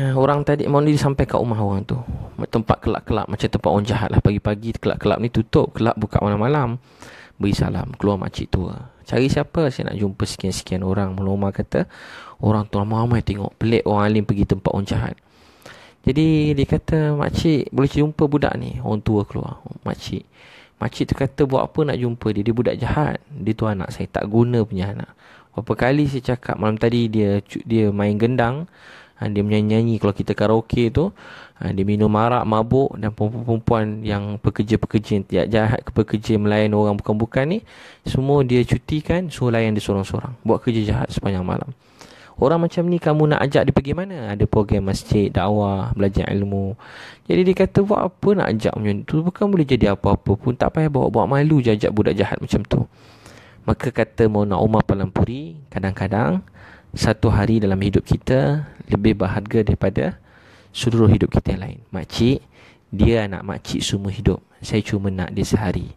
eh, Orang tadi Mana dia sampai kat rumah orang tu Tempat kelak-kelak Macam tempat orang jahat lah Pagi-pagi kelak-kelak ni tutup Kelak buka malam-malam Beri salam Keluar makcik tua Cari siapa Saya nak jumpa sekian-sekian orang Mana Umar kata Orang tu ramai-ramai tengok Pelik orang alim pergi tempat orang jahat Jadi dia kata Makcik boleh jumpa budak ni Orang tua keluar Makcik Makcik tu buat apa nak jumpa dia Dia budak jahat Dia tu anak saya Tak guna punya anak Berapa kali saya cakap malam tadi Dia dia main gendang ha, Dia menyanyi-nyanyi Kalau kita karaoke tu ha, Dia minum marak, mabuk Dan perempuan-perempuan yang pekerja-pekerja Yang tidak jahat ke pekerja Melayan orang bukan-bukan ni Semua dia cutikan Suruh layan dia seorang-seorang Buat kerja jahat sepanjang malam Orang macam ni kamu nak ajak dia pergi mana? Ada program masjid, dakwah, belajar ilmu. Jadi dia kata buat apa nak ajak macam tu? Bukan boleh jadi apa-apa pun. Tak payah bawa-bawa malu je ajak budak jahat macam tu. Maka kata Mona Umar Palampuri, kadang-kadang satu hari dalam hidup kita lebih berharga daripada seluruh hidup kita yang lain. Makcik, dia anak makcik semua hidup. Saya cuma nak dia sehari.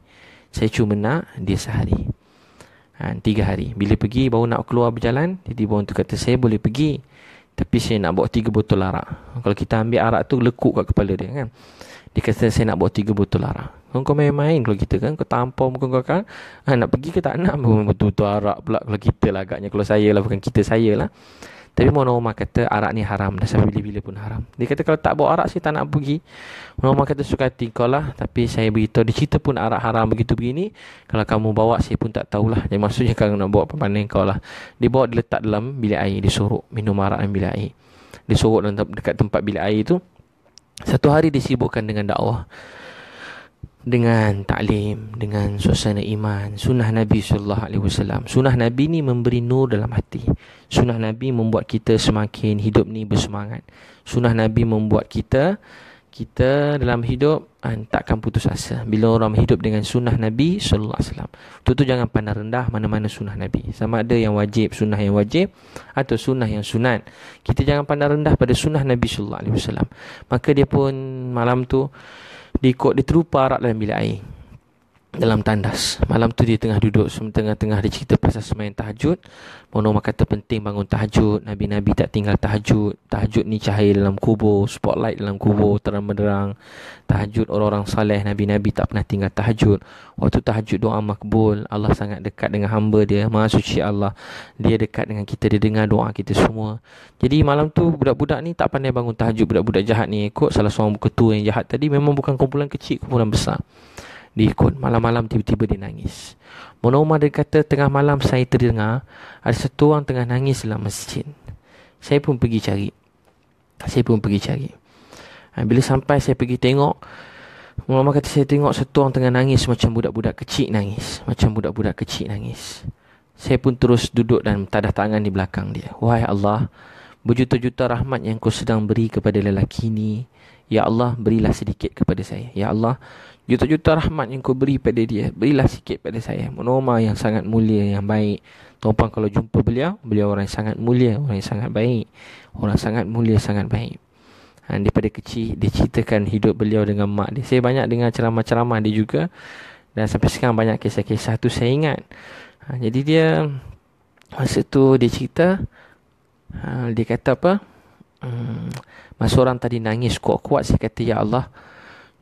Saya cuma nak dia sehari. Ha, tiga hari Bila pergi baru nak keluar berjalan jadi tiba orang tu kata Saya boleh pergi Tapi saya nak bawa tiga botol arak Kalau kita ambil arak tu Lekuk kat kepala dia kan Dia kata saya nak bawa tiga botol arak Kau, kau main-main kalau kita kan Kau tampau muka kau kan ha, Nak pergi ke tak nak [laughs] Betul-betul arak pula Kalau kita lah agaknya Kalau saya lah bukan kita saya lah tapi Mona Umar kata arak ni haram dan sampai bila-bila pun haram. Dia kata kalau tak bawa arak saya tak nak pergi. Mona Umar kata suka hati kau lah. Tapi saya beritahu dia cerita pun arak haram begitu begini. Kalau kamu bawa saya pun tak tahulah. Jadi maksudnya kau nak bawa pemandai kau lah. Dia bawa dia letak dalam bilik air. Dia suruh minum arak dalam bilik air. Dia suruh dekat tempat bilik air tu. Satu hari dia sibukkan dengan dakwah dengan taklim dengan suasana iman sunnah nabi sallallahu alaihi wasallam sunnah nabi ni memberi nur dalam hati sunnah nabi membuat kita semakin hidup ni bersemangat sunnah nabi membuat kita kita dalam hidup an, ah, takkan putus asa bila orang hidup dengan sunnah nabi sallallahu alaihi wasallam tu tu jangan pandang rendah mana-mana sunnah nabi sama ada yang wajib sunnah yang wajib atau sunnah yang sunat kita jangan pandang rendah pada sunnah nabi sallallahu alaihi wasallam maka dia pun malam tu diikut dia terlupa rak dalam bilik air dalam tandas. Malam tu dia tengah duduk, tengah-tengah dia cerita pasal semain tahajud. Mono kata penting bangun tahajud. Nabi-nabi tak tinggal tahajud. Tahajud ni cahaya dalam kubur, spotlight dalam kubur, terang menderang. Tahajud orang-orang saleh, nabi-nabi tak pernah tinggal tahajud. Waktu tahajud doa makbul, Allah sangat dekat dengan hamba dia. Maha suci Allah. Dia dekat dengan kita, dia dengar doa kita semua. Jadi malam tu budak-budak ni tak pandai bangun tahajud. Budak-budak jahat ni ikut salah seorang ketua yang jahat tadi memang bukan kumpulan kecil, kumpulan besar diikut malam-malam tiba-tiba dia nangis Mona Umar dia kata tengah malam saya terdengar ada satu orang tengah nangis dalam masjid saya pun pergi cari saya pun pergi cari ha, bila sampai saya pergi tengok Mona Umar kata saya tengok satu orang tengah nangis macam budak-budak kecil nangis macam budak-budak kecil nangis saya pun terus duduk dan tadah tangan di belakang dia wahai Allah berjuta-juta rahmat yang kau sedang beri kepada lelaki ini Ya Allah, berilah sedikit kepada saya. Ya Allah, Juta-juta rahmat yang kau beri pada dia Berilah sikit pada saya Monoma yang sangat mulia, yang baik Tuan kalau jumpa beliau Beliau orang yang sangat mulia, orang yang sangat baik Orang sangat mulia, sangat baik ha, Daripada kecil, dia ceritakan hidup beliau dengan mak dia Saya banyak dengar ceramah-ceramah dia juga Dan sampai sekarang banyak kisah-kisah tu saya ingat ha, Jadi dia Masa tu dia cerita ha, Dia kata apa hmm, Masa orang tadi nangis kuat-kuat Saya kata Ya Allah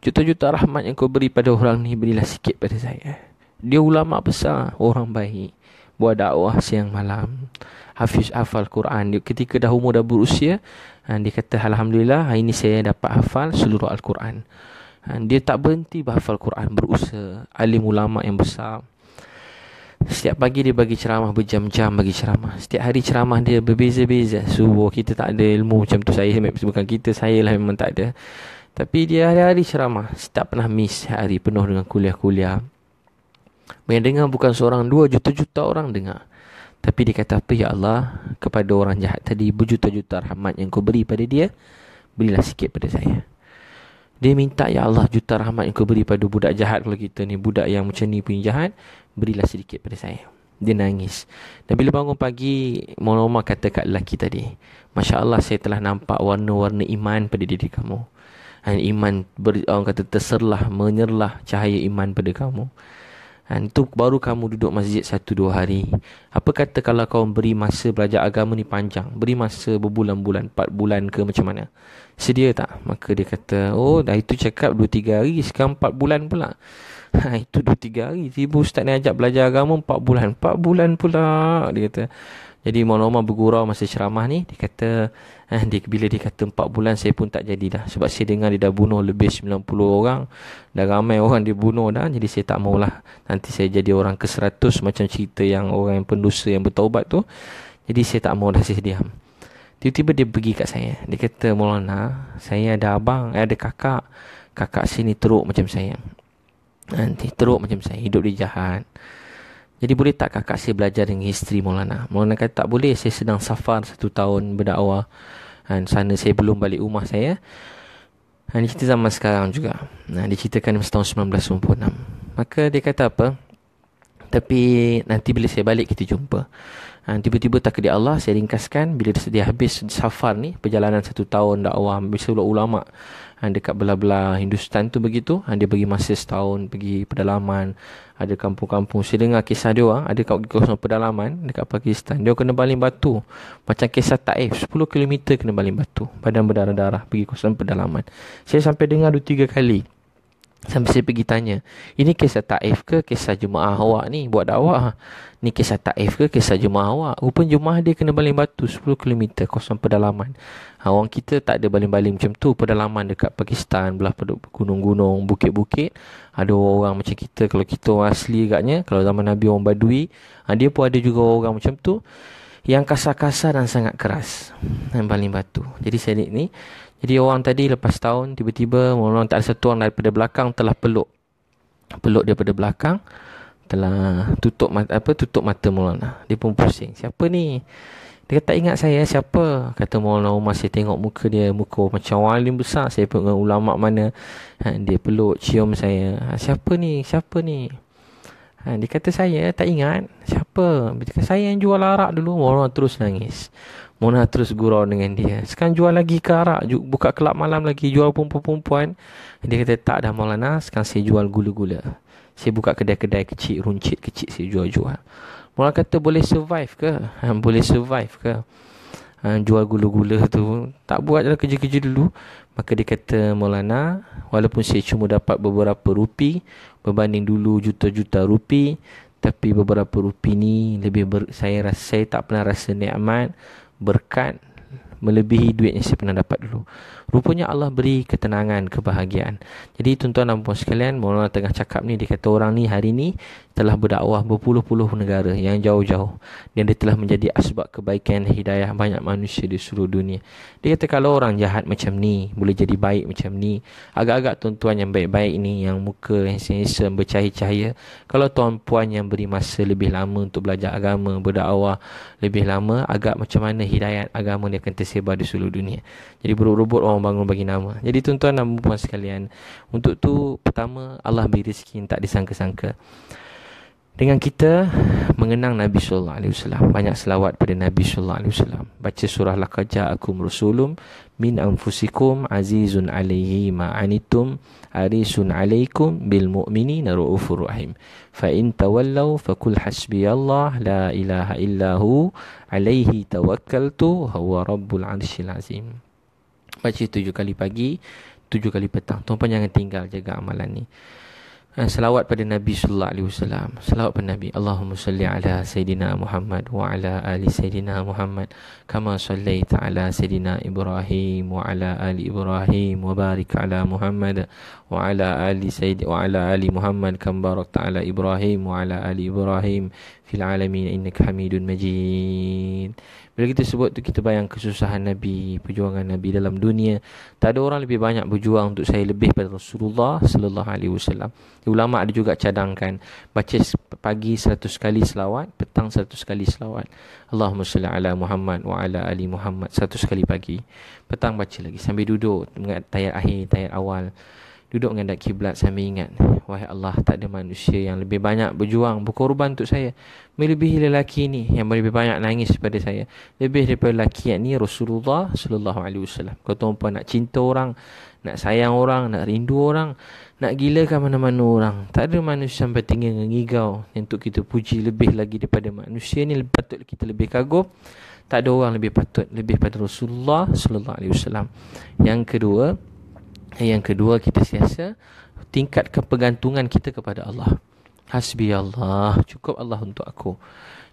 Juta-juta rahmat yang kau beri pada orang ni Berilah sikit pada saya Dia ulama besar Orang baik Buat dakwah siang malam Hafiz hafal Quran dia Ketika dah umur dah berusia ha, Dia kata Alhamdulillah Hari ni saya dapat hafal seluruh Al-Quran ha, Dia tak berhenti hafal Quran berusia. Alim ulama yang besar Setiap pagi dia bagi ceramah berjam-jam bagi ceramah. Setiap hari ceramah dia berbeza-beza. Subuh kita tak ada ilmu macam tu saya bukan kita saya lah memang tak ada. Tapi dia hari-hari ceramah. Tak pernah miss hari penuh dengan kuliah-kuliah. Yang dengar bukan seorang dua juta-juta orang dengar. Tapi dia kata apa ya Allah kepada orang jahat tadi berjuta-juta rahmat yang kau beri pada dia. Berilah sikit pada saya. Dia minta ya Allah juta rahmat yang kau beri pada budak jahat kalau kita ni. Budak yang macam ni punya jahat. Berilah sedikit pada saya. Dia nangis. Dan bila bangun pagi, Mula Umar kata kat lelaki tadi. Masya Allah saya telah nampak warna-warna iman pada diri kamu. Dan iman ber, orang kata terserlah, menyerlah cahaya iman pada kamu. Dan tu baru kamu duduk masjid satu dua hari. Apa kata kalau kau beri masa belajar agama ni panjang? Beri masa berbulan-bulan, empat bulan ke macam mana? Sedia tak? Maka dia kata, oh dah itu cakap dua tiga hari, sekarang empat bulan pula. [laughs] Ha, itu dua tiga hari. Tiba ustaz ni ajak belajar agama empat bulan. Empat bulan pula, dia kata. Jadi Imam Omar bergurau masa ceramah ni Dia kata eh, dia, Bila dia kata 4 bulan saya pun tak jadi dah Sebab saya dengar dia dah bunuh lebih 90 orang Dah ramai orang dia bunuh dah Jadi saya tak maulah Nanti saya jadi orang ke 100 Macam cerita yang orang yang pendosa yang bertaubat tu Jadi saya tak maulah saya diam Tiba-tiba dia pergi kat saya Dia kata Maulana Saya ada abang eh, Ada kakak Kakak sini teruk macam saya Nanti teruk macam saya Hidup dia jahat jadi boleh tak kakak saya belajar dengan isteri Maulana? Maulana kata tak boleh. Saya sedang safar satu tahun berdakwah. Dan sana saya belum balik rumah saya. Dan ini cerita zaman sekarang juga. Nah, diceritakan masa tahun 1996. Maka dia kata apa? Tapi nanti bila saya balik kita jumpa. Dan tiba-tiba takdir Allah saya ringkaskan. Bila dia habis safar ni. Perjalanan satu tahun dakwah. Bisa ulama' ha, dekat belah-belah Hindustan tu begitu ha, dia pergi masa setahun pergi pedalaman ada kampung-kampung saya dengar kisah dia ha, ada kat kawasan pedalaman dekat Pakistan dia kena baling batu macam kisah Taif 10km kena baling batu badan berdarah-darah pergi kawasan pedalaman saya sampai dengar dua tiga kali Sampai saya pergi tanya Ini kisah ta'if ke kisah jumaah awak ni Buat dakwah Ni kisah ta'if ke kisah jumaah awak Rupa jumaah dia kena baling batu 10km kosong pedalaman ha, Orang kita tak ada baling-baling macam tu Pedalaman dekat Pakistan Belah gunung-gunung Bukit-bukit Ada orang macam kita Kalau kita orang asli agaknya Kalau zaman Nabi orang badui ha, Dia pun ada juga orang macam tu Yang kasar-kasar dan sangat keras Yang baling batu Jadi saya ni jadi orang tadi lepas tahun tiba-tiba orang tak ada satu orang daripada belakang telah peluk. Peluk daripada belakang telah tutup mata apa tutup mata Maulana. Dia pun pusing. Siapa ni? Dia kata ingat saya siapa? Kata Maulana Umar saya tengok muka dia muka macam wali besar. Saya pun dengan ulama mana. Ha, dia peluk cium saya. Ha, siapa ni? Siapa ni? Ha, dia kata saya tak ingat siapa. Dia kata saya yang jual arak dulu. Maulana terus nangis. Mona terus gurau dengan dia Sekarang jual lagi ke arak Buka kelab malam lagi Jual perempuan-perempuan Dia kata tak dah Maulana Sekarang saya jual gula-gula Saya buka kedai-kedai kecil Runcit kecil saya jual-jual Mona kata boleh survive ke? Ha, boleh survive ke? Ha, jual gula-gula tu Tak buat dalam kerja-kerja dulu Maka dia kata Maulana Walaupun saya cuma dapat beberapa rupi Berbanding dulu juta-juta rupi tapi beberapa rupi ni lebih ber, saya rasa saya tak pernah rasa nikmat berkat melebihi duit yang saya pernah dapat dulu. Rupanya Allah beri ketenangan, kebahagiaan. Jadi tuan-tuan dan puan sekalian, Maulana tengah cakap ni, dia kata orang ni hari ni telah berdakwah berpuluh-puluh negara yang jauh-jauh. Dan dia telah menjadi asbab kebaikan hidayah banyak manusia di seluruh dunia. Dia kata kalau orang jahat macam ni, boleh jadi baik macam ni, agak-agak tuan-tuan yang baik-baik ni, yang muka yang sinisa bercahaya-cahaya, kalau tuan-puan yang beri masa lebih lama untuk belajar agama, berdakwah lebih lama, agak macam mana hidayah agama dia akan tersebar di seluruh dunia. Jadi berubut-ubut orang bangun bagi nama. Jadi tuan-tuan dan puan sekalian, untuk tu pertama Allah beri rezeki tak disangka-sangka. Dengan kita mengenang Nabi sallallahu alaihi wasallam, banyak selawat pada Nabi sallallahu alaihi wasallam. Baca surah Laqaja akum rasulum min anfusikum azizun alaihi ma anitum arisun alaikum bil mu'minina raufur rahim. Fa in tawallaw fakul hasbiyallah la ilaha illahu alaihi tawakkaltu huwa rabbul arsyil azim baca tujuh kali pagi, tujuh kali petang. Tuan-tuan jangan tinggal jaga amalan ni. Eh, selawat pada Nabi sallallahu alaihi wasallam. Selawat pada Nabi. Allahumma salli ala sayidina Muhammad wa ala ali sayidina Muhammad kama sallaita ala sayidina Ibrahim wa ala ali Ibrahim wa barik ala Muhammad wa ala ali sayyid wa ala ali Muhammad kama barakta ala Ibrahim wa ala ali Ibrahim fil alamin innaka hamidun majid bila kita sebut tu kita bayang kesusahan nabi perjuangan nabi dalam dunia tak ada orang lebih banyak berjuang untuk saya lebih pada Rasulullah sallallahu alaihi wasallam ulama ada juga cadangkan baca pagi 100 kali selawat petang 100 kali selawat Allahumma salli ala Muhammad wa ala ali Muhammad 100 kali pagi petang baca lagi sambil duduk dengan tayat akhir tayar awal duduk dengan kiblat sambil ingat wahai Allah tak ada manusia yang lebih banyak berjuang berkorban untuk saya melebihi lelaki ni yang lebih banyak nangis daripada saya lebih daripada lelaki ni Rasulullah sallallahu alaihi wasallam kau nak cinta orang nak sayang orang nak rindu orang nak gilakan mana-mana orang tak ada manusia sampai tinggal mengigau yang untuk kita puji lebih lagi daripada manusia ni patut kita lebih kagum tak ada orang lebih patut lebih daripada Rasulullah sallallahu alaihi wasallam yang kedua yang kedua kita siasa tingkat kepergantungan kita kepada Allah. Hasbi Allah, cukup Allah untuk aku.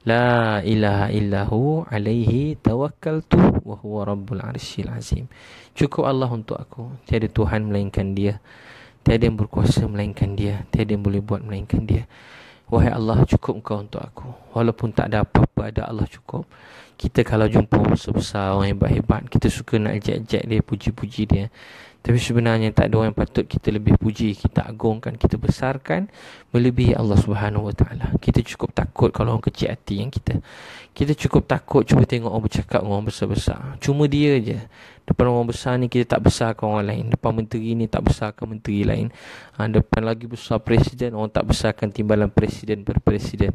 La ilaha illahu alaihi tawakkaltu wa huwa rabbul arshil azim. Cukup Allah untuk aku. Tiada Tuhan melainkan dia. Tiada yang berkuasa melainkan dia. Tiada yang boleh buat melainkan dia. Wahai Allah, cukup kau untuk aku. Walaupun tak ada apa-apa, ada Allah cukup. Kita kalau jumpa musuh besar, orang hebat-hebat, kita suka nak ejek-ejek dia, puji-puji dia. Tapi sebenarnya tak ada orang yang patut kita lebih puji, kita agungkan, kita besarkan melebihi Allah Subhanahu Wa Kita cukup takut kalau orang kecil hati yang kita. Kita cukup takut cuba tengok orang bercakap dengan orang besar-besar. Cuma dia je depan orang besar ni kita tak besarkan orang lain depan menteri ni tak besarkan menteri lain ha, depan lagi besar presiden orang tak besarkan timbalan presiden per presiden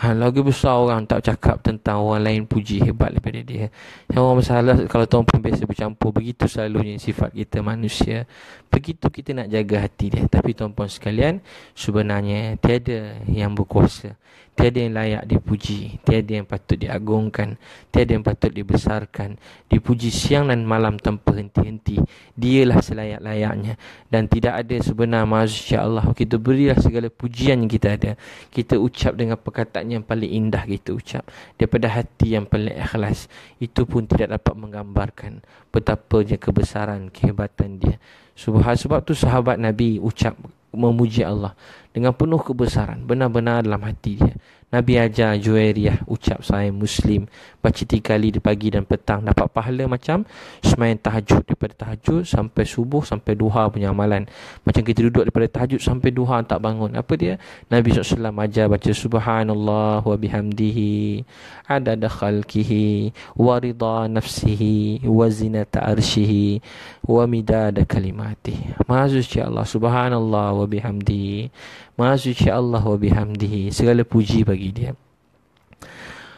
ha, lagi besar orang tak cakap tentang orang lain puji hebat daripada dia yang orang masalah kalau tuan pun biasa bercampur begitu selalunya sifat kita manusia begitu kita nak jaga hati dia tapi tuan pun sekalian sebenarnya tiada yang berkuasa Tiada yang layak dipuji Tiada yang patut diagungkan Tiada yang patut dibesarkan Dipuji siang dan malam tanpa henti-henti Dialah selayak-layaknya Dan tidak ada sebenar Masya Allah Kita berilah segala pujian yang kita ada Kita ucap dengan perkataan yang paling indah kita ucap Daripada hati yang paling ikhlas Itu pun tidak dapat menggambarkan Betapa je kebesaran, kehebatan dia Subhan sebab tu sahabat Nabi ucap memuji Allah dengan penuh kebesaran benar-benar dalam hati dia Nabi ajar Juwairiyah ucap saya Muslim baca tiga kali di pagi dan petang dapat pahala macam semain tahajud daripada tahajud sampai subuh sampai duha punya amalan. Macam kita duduk daripada tahajud sampai duha tak bangun. Apa dia? Nabi SAW ajar baca Subhanallah wa bihamdihi adad khalkihi wa rida nafsihi wazina zinata arshihi wa midada kalimatihi. Mazus ya Allah Subhanallah wa bihamdihi Mazuki Allah wa bihamdihi Segala puji bagi dia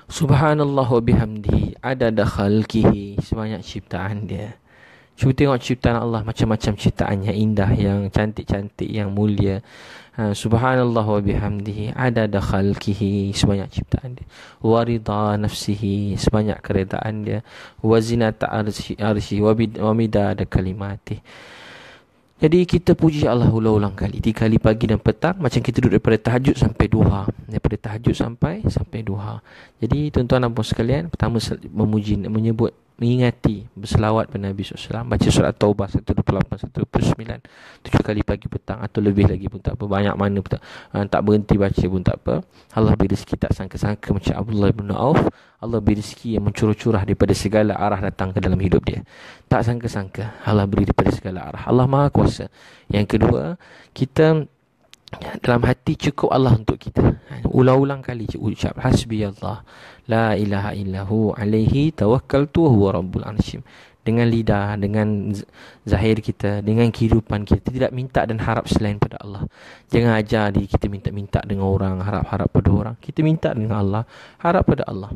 Subhanallah wa bihamdihi Adada khalkihi Sebanyak ciptaan dia Cuba tengok ciptaan Allah Macam-macam ciptaannya indah Yang cantik-cantik Yang mulia ha, Subhanallah wa bihamdihi Adada khalkihi Sebanyak ciptaan dia Warida nafsihi Sebanyak keredaan dia Wazinata arsi, arsi Wamidada kalimatih jadi kita puji Allah ulang-ulang kali Tiga kali pagi dan petang Macam kita duduk daripada tahajud sampai duha Daripada tahajud sampai sampai duha Jadi tuan-tuan dan puan sekalian Pertama memuji, menyebut mengingati berselawat pada Nabi SAW baca surat Taubah 128 129 tujuh kali pagi petang atau lebih lagi pun tak apa banyak mana pun tak uh, tak berhenti baca pun tak apa Allah beri rezeki tak sangka-sangka macam Abdullah bin Auf Allah beri rezeki yang mencurah-curah daripada segala arah datang ke dalam hidup dia tak sangka-sangka Allah beri daripada segala arah Allah Maha Kuasa yang kedua kita ya, dalam hati cukup Allah untuk kita ulang-ulang kali ucap hasbi La ilaha illahu alaihi tawakkaltu wa huwa rabbul arshim Dengan lidah, dengan zahir kita, dengan kehidupan kita Tidak minta dan harap selain pada Allah Jangan ajar di kita minta-minta dengan orang, harap-harap pada orang Kita minta dengan Allah, harap pada Allah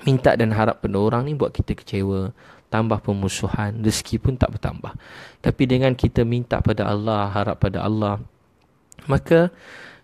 Minta dan harap pada orang ni buat kita kecewa Tambah pemusuhan, rezeki pun tak bertambah Tapi dengan kita minta pada Allah, harap pada Allah Maka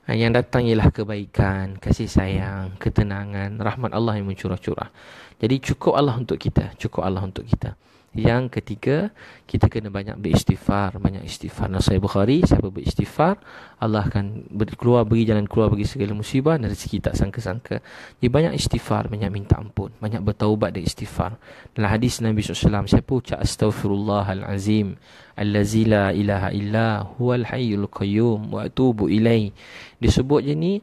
Ha, yang datang ialah kebaikan, kasih sayang, ketenangan, rahmat Allah yang mencurah-curah. Jadi cukup Allah untuk kita, cukup Allah untuk kita. Yang ketiga, kita kena banyak beristighfar, banyak istighfar. Nasai Bukhari, siapa beristighfar, Allah akan keluar bagi jalan keluar bagi segala musibah dan rezeki tak sangka-sangka. Jadi banyak istighfar, banyak minta ampun, banyak bertaubat dan istighfar. Dalam hadis Nabi SAW, siapa ucap astaghfirullahalazim, allazi la ilaha illa huwal hayyul qayyum wa atubu ilaih. Disebut je ni,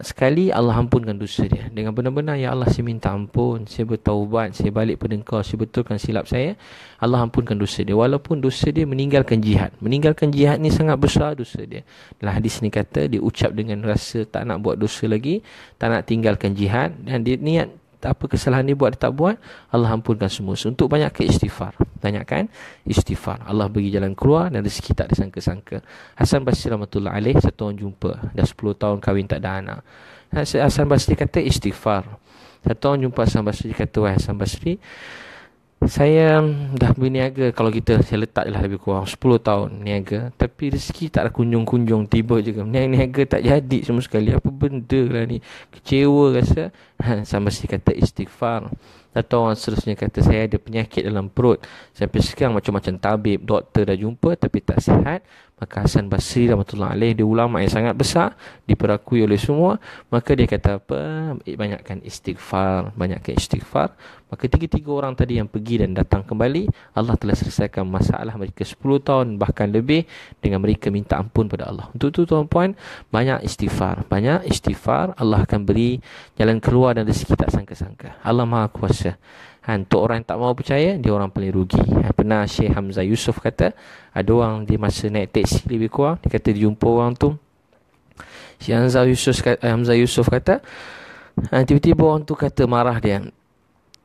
Sekali Allah ampunkan dosa dia Dengan benar-benar Ya Allah saya minta ampun Saya bertaubat Saya balik pada engkau Saya betulkan silap saya Allah ampunkan dosa dia Walaupun dosa dia meninggalkan jihad Meninggalkan jihad ni sangat besar dosa dia Dalam hadis ni kata Dia ucap dengan rasa tak nak buat dosa lagi Tak nak tinggalkan jihad Dan dia niat apa kesalahan dia buat dia tak buat Allah ampunkan semua so, untuk banyak ke istighfar tanyakan istighfar Allah bagi jalan keluar dan rezeki tak disangka-sangka Hasan Basri rahmatullah alaih satu orang jumpa dah 10 tahun kahwin tak ada anak Hasan Basri kata istighfar satu orang jumpa Hasan Basri kata wahai Hasan Basri saya dah berniaga kalau kita saya letak lah lebih kurang 10 tahun niaga tapi rezeki tak ada kunjung-kunjung tiba juga. kan niaga tak jadi semua sekali apa benda lah ni kecewa rasa ha, sama sekali kata istighfar atau orang seterusnya kata saya ada penyakit dalam perut sampai sekarang macam-macam tabib doktor dah jumpa tapi tak sihat maka Hasan Basri rahmatullah alaih dia ulama yang sangat besar diperakui oleh semua maka dia kata apa banyakkan istighfar banyakkan istighfar Maka tiga-tiga orang tadi yang pergi dan datang kembali, Allah telah selesaikan masalah mereka 10 tahun bahkan lebih dengan mereka minta ampun pada Allah. Untuk itu tuan-puan, banyak istighfar. Banyak istighfar, Allah akan beri jalan keluar dan rezeki tak sangka-sangka. Allah maha kuasa. Ha, untuk orang yang tak mau percaya, dia orang paling rugi. Ha, pernah Syekh Hamzah Yusof kata, ada orang di masa naik teksi lebih kurang, dia kata dia jumpa orang tu. Syekh Hamzah Yusof kata, ha, tiba-tiba orang tu kata marah dia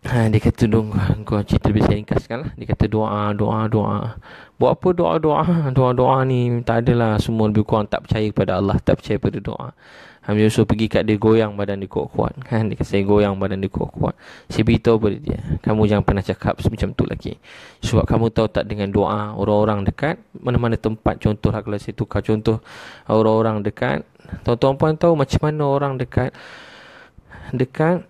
ha, dia kata dong kau cerita lebih ringkaskan lah. Dia kata doa, doa, doa. Buat apa doa, doa? Doa, doa ni tak adalah semua lebih kurang tak percaya kepada Allah. Tak percaya pada doa. Hamzah Yusof pergi kat dia goyang badan dia kuat-kuat. Ha, dia kata saya goyang badan dia kuat-kuat. Saya beritahu pada dia. Kamu jangan pernah cakap macam tu lagi. Sebab kamu tahu tak dengan doa orang-orang dekat. Mana-mana tempat contoh lah kalau saya tukar contoh orang-orang dekat. Tuan-tuan puan tahu macam mana orang dekat. Dekat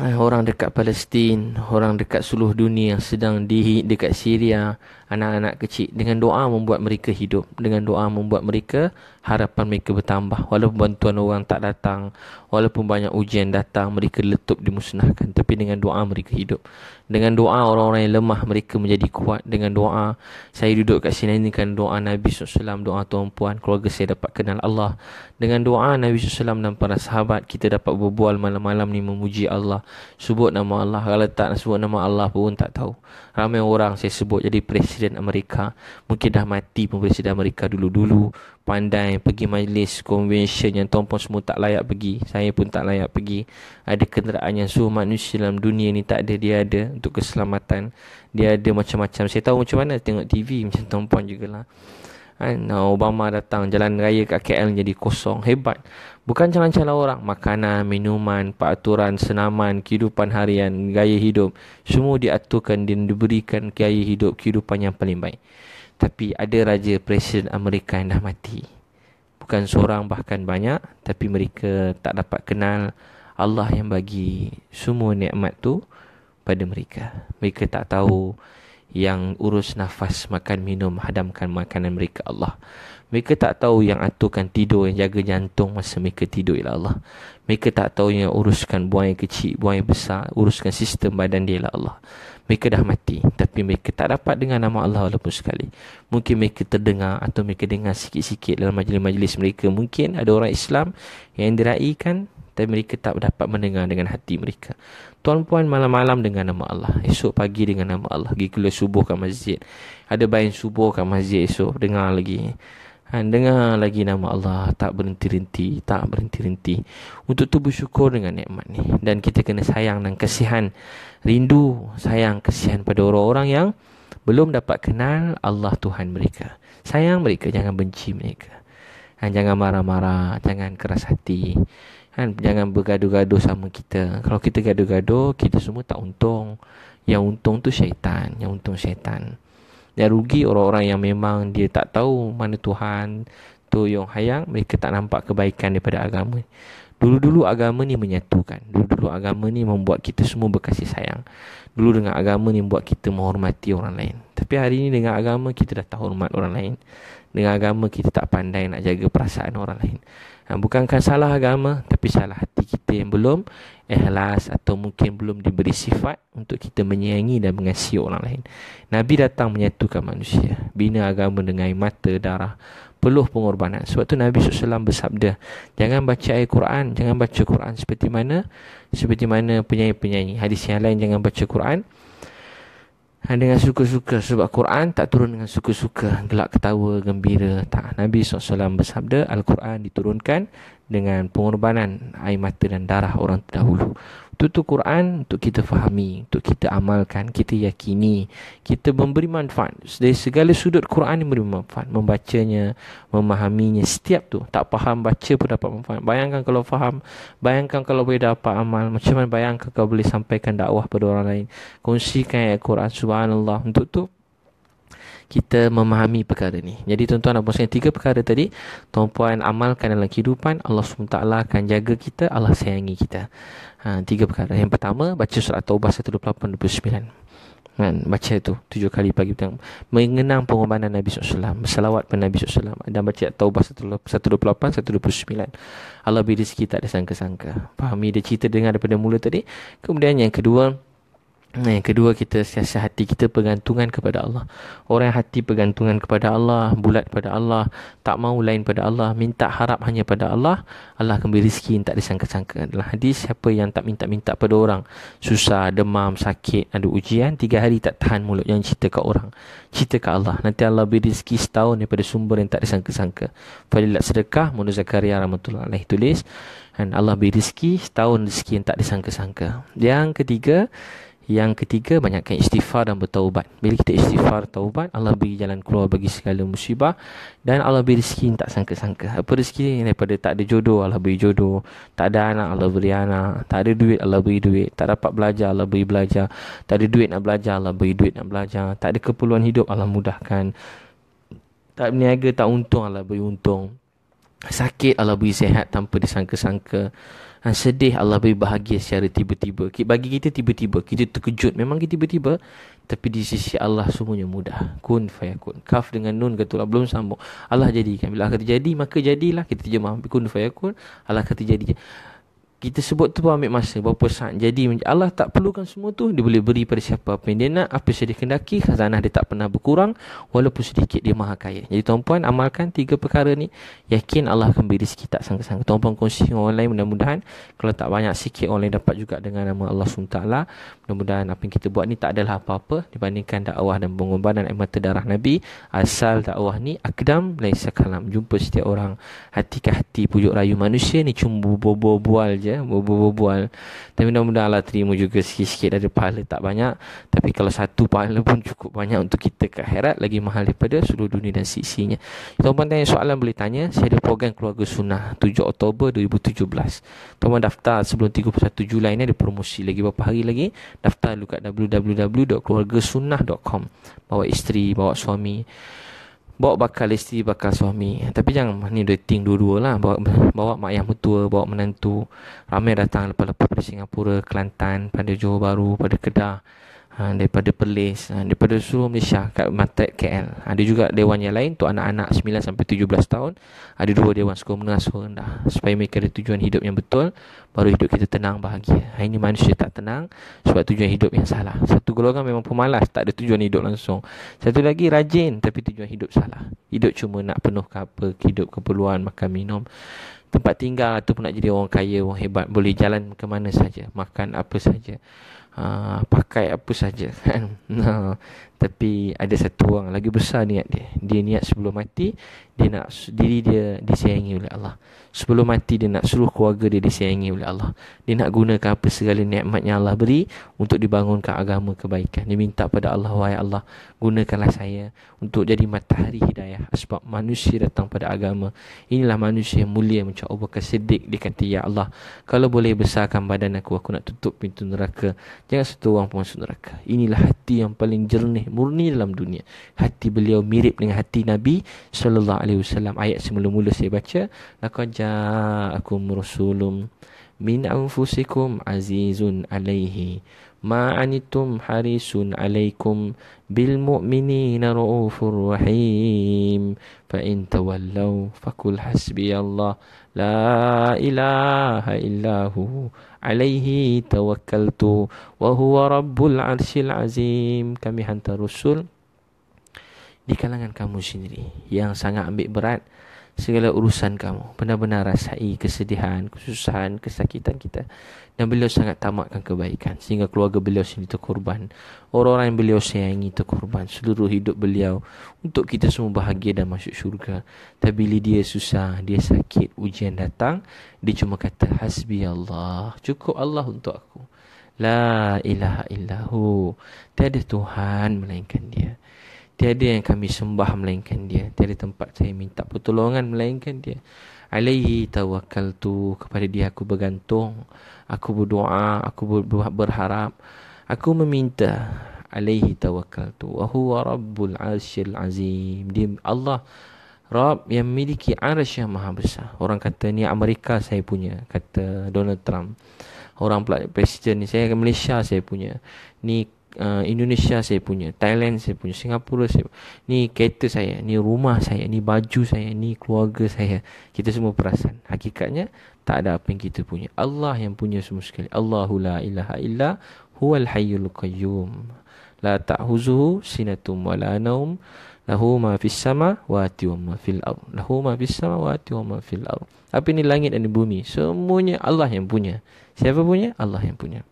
orang dekat Palestin, orang dekat seluruh dunia yang sedang di dekat Syria, anak-anak kecil dengan doa membuat mereka hidup dengan doa membuat mereka harapan mereka bertambah walaupun bantuan orang tak datang walaupun banyak ujian datang mereka letup dimusnahkan tapi dengan doa mereka hidup dengan doa orang-orang yang lemah mereka menjadi kuat dengan doa saya duduk kat sini ini kan doa Nabi SAW doa tuan puan keluarga saya dapat kenal Allah dengan doa Nabi SAW dan para sahabat kita dapat berbual malam-malam ni memuji Allah sebut nama Allah kalau tak sebut nama Allah pun tak tahu ramai orang saya sebut jadi presiden Presiden Amerika Mungkin dah mati pun Presiden Amerika dulu-dulu Pandai pergi majlis konvensyen yang tuan semua tak layak pergi Saya pun tak layak pergi Ada kenderaan yang semua manusia dalam dunia ni tak ada Dia ada untuk keselamatan Dia ada macam-macam Saya tahu macam mana tengok TV macam tuan pun jugalah ha, Obama datang jalan raya kat KL jadi kosong Hebat Bukan calon-calon lah orang. Makanan, minuman, peraturan, senaman, kehidupan harian, gaya hidup. Semua diaturkan dan diberikan gaya hidup, kehidupan yang paling baik. Tapi ada Raja Presiden Amerika yang dah mati. Bukan seorang bahkan banyak. Tapi mereka tak dapat kenal Allah yang bagi semua nikmat tu pada mereka. Mereka tak tahu yang urus nafas, makan, minum, hadamkan makanan mereka Allah. Mereka tak tahu yang aturkan tidur, yang jaga jantung masa mereka tidur ialah Allah. Mereka tak tahu yang uruskan buang yang kecil, buang yang besar, uruskan sistem badan dia ialah Allah. Mereka dah mati tapi mereka tak dapat dengar nama Allah walaupun sekali. Mungkin mereka terdengar atau mereka dengar sikit-sikit dalam majlis-majlis mereka. Mungkin ada orang Islam yang diraikan tapi mereka tak dapat mendengar dengan hati mereka. Tuan puan malam-malam dengan nama Allah. Esok pagi dengan nama Allah. Pergi keluar subuh kat masjid. Ada bayang subuh kat masjid esok. Dengar lagi. Ha, dengar lagi nama Allah. Tak berhenti-henti. Tak berhenti-henti. Untuk tu bersyukur dengan nikmat ni. Dan kita kena sayang dan kasihan, Rindu sayang kasihan pada orang-orang yang belum dapat kenal Allah Tuhan mereka. Sayang mereka. Jangan benci mereka. Ha, jangan marah-marah. Jangan keras hati kan jangan bergaduh-gaduh sama kita kalau kita gaduh-gaduh kita semua tak untung yang untung tu syaitan yang untung syaitan yang rugi orang-orang yang memang dia tak tahu mana Tuhan tu yang hayang mereka tak nampak kebaikan daripada agama Dulu-dulu agama ni menyatukan. Dulu-dulu agama ni membuat kita semua berkasih sayang. Dulu dengan agama ni membuat kita menghormati orang lain. Tapi hari ini dengan agama kita dah tak hormat orang lain. Dengan agama kita tak pandai nak jaga perasaan orang lain ha, bukankah salah agama tapi salah hati kita yang belum ikhlas atau mungkin belum diberi sifat untuk kita menyayangi dan mengasihi orang lain nabi datang menyatukan manusia bina agama dengan mata darah peluh pengorbanan sebab tu nabi sallallahu bersabda jangan baca ayat Quran jangan baca Quran seperti mana seperti mana penyanyi-penyanyi hadis yang lain jangan baca Quran ha, dengan suka-suka sebab Quran tak turun dengan suka-suka gelak ketawa gembira tak Nabi SAW bersabda Al-Quran diturunkan dengan pengorbanan air mata dan darah orang terdahulu itu tu Quran untuk kita fahami, untuk kita amalkan, kita yakini, kita memberi manfaat. Dari segala sudut Quran ini memberi manfaat. Membacanya, memahaminya, setiap tu. Tak faham, baca pun dapat manfaat. Bayangkan kalau faham, bayangkan kalau boleh dapat amal. Macam mana bayangkan kalau boleh sampaikan dakwah pada orang lain. Kongsikan ayat Quran, subhanallah. Untuk tu, kita memahami perkara ni. Jadi tuan-tuan dan puan tiga perkara tadi tuan-puan amalkan dalam kehidupan Allah SWT akan jaga kita, Allah sayangi kita. Ha, tiga perkara. Yang pertama baca surah Taubah 128 29. Kan, baca itu tujuh kali pagi petang mengenang pengorbanan Nabi SAW selawat pada Nabi SAW dan baca taubah 128 129 Allah beri rezeki tak ada sangka-sangka fahami dia cerita dengar daripada mula tadi kemudian yang kedua Nah, yang kedua kita siasat hati kita pergantungan kepada Allah. Orang yang hati pergantungan kepada Allah, bulat kepada Allah, tak mau lain pada Allah, minta harap hanya pada Allah, Allah akan beri rezeki yang tak disangka-sangka. Dalam hadis, siapa yang tak minta-minta pada orang, susah, demam, sakit, ada ujian, tiga hari tak tahan mulut yang cerita ke orang. Cerita ke Allah. Nanti Allah beri rezeki setahun daripada sumber yang tak disangka-sangka. Fadilat sedekah, Mulut Zakaria, Rahmatullah Alayhi tulis. Dan Allah beri rezeki setahun rezeki yang tak disangka-sangka. Yang ketiga, yang ketiga banyakkan istighfar dan bertaubat. Bila kita istighfar taubat, Allah beri jalan keluar bagi segala musibah dan Allah beri rezeki tak sangka-sangka. Apa rezeki daripada tak ada jodoh, Allah beri jodoh. Tak ada anak, Allah beri anak. Tak ada duit, Allah beri duit. Tak dapat belajar, Allah beri belajar. Tak ada duit nak belajar, Allah beri duit nak belajar. Tak ada keperluan hidup, Allah mudahkan. Tak berniaga, tak untung, Allah beri untung. Sakit, Allah beri sehat tanpa disangka-sangka ha, sedih Allah beri bahagia secara tiba-tiba bagi kita tiba-tiba kita terkejut memang kita tiba-tiba tapi di sisi Allah semuanya mudah kun fayakun kaf dengan nun katulah belum sambung Allah jadikan bila akan terjadi maka jadilah kita terjemah kun fayakun Allah akan terjadikan kita sebut tu pun ambil masa berapa saat jadi Allah tak perlukan semua tu dia boleh beri pada siapa apa yang dia nak apa yang dia kendaki khazanah dia tak pernah berkurang walaupun sedikit dia maha kaya jadi tuan-puan amalkan tiga perkara ni yakin Allah akan beri sikit tak sangka-sangka tuan-puan kongsi dengan orang lain mudah-mudahan kalau tak banyak sikit orang lain dapat juga dengan nama Allah SWT mudah-mudahan apa yang kita buat ni tak adalah apa-apa dibandingkan dakwah dan pengorbanan dan mata darah Nabi asal dakwah ni akdam laisa kalam jumpa setiap orang hati ke hati pujuk rayu manusia ni cumbu bobo bual je saja berbual-bual tapi mudah-mudahan Allah terima juga sikit-sikit ada pahala tak banyak tapi kalau satu pahala pun cukup banyak untuk kita ke akhirat lagi mahal daripada seluruh dunia dan sisinya tuan-tuan tanya soalan boleh tanya saya ada program keluarga sunnah 7 Oktober 2017 tuan-tuan daftar sebelum 31 Julai ni ada promosi lagi beberapa hari lagi daftar dulu kat www.keluargasunnah.com bawa isteri bawa suami bawa bakal isteri bakal suami tapi jangan ni dating dua-dua lah bawa, bawa mak ayah mertua bawa menantu ramai datang lepas-lepas dari Singapura Kelantan pada Johor Bahru pada Kedah ha, daripada Perlis, ha, daripada seluruh Malaysia kat Matai KL. Ha, ada juga dewan yang lain untuk anak-anak 9 sampai 17 tahun. Ha, ada dua dewan sekolah menengah sekolah rendah. Supaya mereka ada tujuan hidup yang betul, baru hidup kita tenang bahagia. Hari ini manusia tak tenang sebab tujuan hidup yang salah. Satu golongan memang pemalas, tak ada tujuan hidup langsung. Satu lagi rajin tapi tujuan hidup salah. Hidup cuma nak penuh ke apa, hidup keperluan, makan, minum tempat tinggal ataupun nak jadi orang kaya, orang hebat, boleh jalan ke mana saja, makan apa saja uh, pakai apa saja [laughs] kan. Tapi ada satu orang lagi besar niat dia. Dia niat sebelum mati, dia nak diri dia disayangi oleh Allah. Sebelum mati, dia nak seluruh keluarga dia disayangi oleh Allah. Dia nak gunakan apa segala nikmat yang Allah beri untuk dibangunkan agama kebaikan. Dia minta pada Allah, Wahai Allah, gunakanlah saya untuk jadi matahari hidayah. Sebab manusia datang pada agama. Inilah manusia yang mulia macam Abu Bakar Siddiq. Dia kata, Ya Allah, kalau boleh besarkan badan aku, aku nak tutup pintu neraka. Jangan satu orang pun masuk neraka. Inilah hati yang paling jernih murni dalam dunia. Hati beliau mirip dengan hati Nabi sallallahu alaihi wasallam. Ayat semula-mula saya baca, laqad ja'akum rasulun min anfusikum azizun alaihi ma anitum harisun alaikum bil mu'minina ra'ufur rahim fa in tawallaw fakul hasbi Allah la ilaha illahu alaihi tawakkaltu wa huwa rabbul arshil azim kami hantar rusul di kalangan kamu sendiri yang sangat ambil berat segala urusan kamu benar-benar rasai kesedihan kesusahan kesakitan kita dan beliau sangat tamakkan kebaikan Sehingga keluarga beliau sendiri terkorban Orang-orang yang beliau sayangi terkorban Seluruh hidup beliau Untuk kita semua bahagia dan masuk syurga Tapi bila dia susah, dia sakit Ujian datang Dia cuma kata Hasbi Allah Cukup Allah untuk aku La ilaha illahu Tiada Tuhan melainkan dia Tiada yang kami sembah melainkan dia Tiada tempat saya minta pertolongan melainkan dia alaihi tawakkaltu kepada dia aku bergantung aku berdoa aku berharap aku meminta alaihi tawakkaltu wa huwa rabbul arsyil azim dia Allah Rab yang memiliki arsy yang maha besar. Orang kata ni Amerika saya punya, kata Donald Trump. Orang pula presiden ni saya Malaysia saya punya. Ni uh, Indonesia saya punya, Thailand saya punya, Singapura saya punya. Ni kereta saya, ni rumah saya, ni baju saya, ni keluarga saya. Kita semua perasan. Hakikatnya tak ada apa yang kita punya. Allah yang punya semua sekali. Allahu la ilaha illa huwal hayyul qayyum. La ta'huzuhu sinatum wa la naum. Lahu ma fis sama wa ati wa ma fil ar. Lahu ma fis sama wa ati wa ma fil ar. Apa ni langit dan bumi? Semuanya Allah yang punya. Siapa punya? Allah yang punya.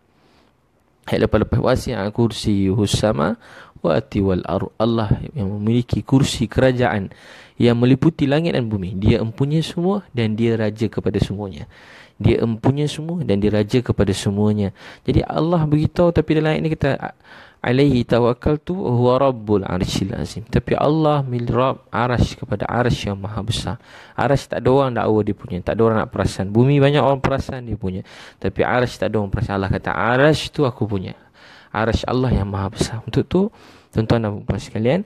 Hai lepas-lepas yang kursi husama wa tiwal aru Allah yang memiliki kursi kerajaan yang meliputi langit dan bumi. Dia empunya semua dan dia raja kepada semuanya. Dia empunya semua dan dia raja kepada semuanya. Jadi Allah begitu tapi dalam ayat ni kita alaihi tawakkaltu huwa rabbul arshil azim tapi Allah mil rabb arash kepada arsy yang maha besar arsy tak ada orang dakwa dia punya tak ada orang nak perasan bumi banyak orang perasan dia punya tapi arsy tak ada orang perasan Allah kata arsy tu aku punya arsy Allah yang maha besar untuk tu tuan-tuan dan puan sekalian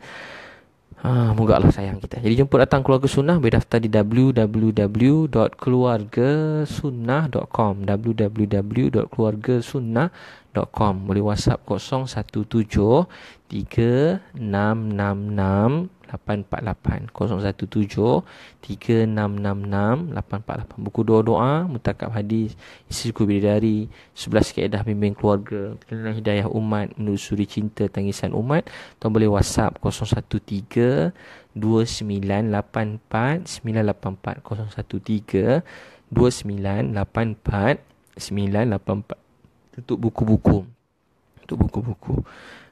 ha, moga Allah sayang kita. Jadi jemput datang keluarga sunnah berdaftar di www.keluargasunnah.com www.keluargasunnah.com www.facebook.com Boleh WhatsApp 017 3666 848 017-3666-848 Buku doa-doa Mutakab hadis Isteri ku dari Sebelas keedah Bimbing keluarga Kena hidayah umat Menelusuri cinta Tangisan umat Tuan boleh whatsapp 013 2984 984 013 2984 984 untuk buku-buku Untuk buku-buku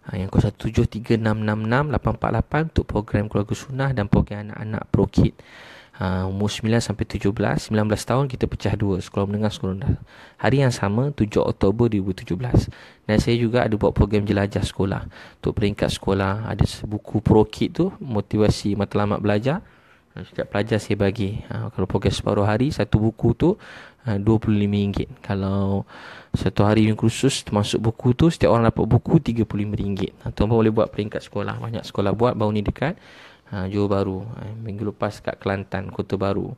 ha, Yang 0173666848 Untuk program keluarga sunnah Dan program anak-anak pro kid ha, Umur 9 sampai 17 19 tahun kita pecah dua Sekolah menengah, sekolah rendah Hari yang sama 7 Oktober 2017 Dan saya juga ada buat program jelajah sekolah Untuk peringkat sekolah Ada buku pro kid tu Motivasi matlamat belajar ha, Setiap pelajar saya bagi ha, Kalau program separuh hari Satu buku tu Eh, RM25 Kalau satu hari yang khusus termasuk buku tu Setiap orang dapat buku RM35 ha, Tuan pun boleh buat peringkat sekolah Banyak sekolah buat baru ni dekat ha, Johor Baru eh, Minggu lepas kat Kelantan, Kota Baru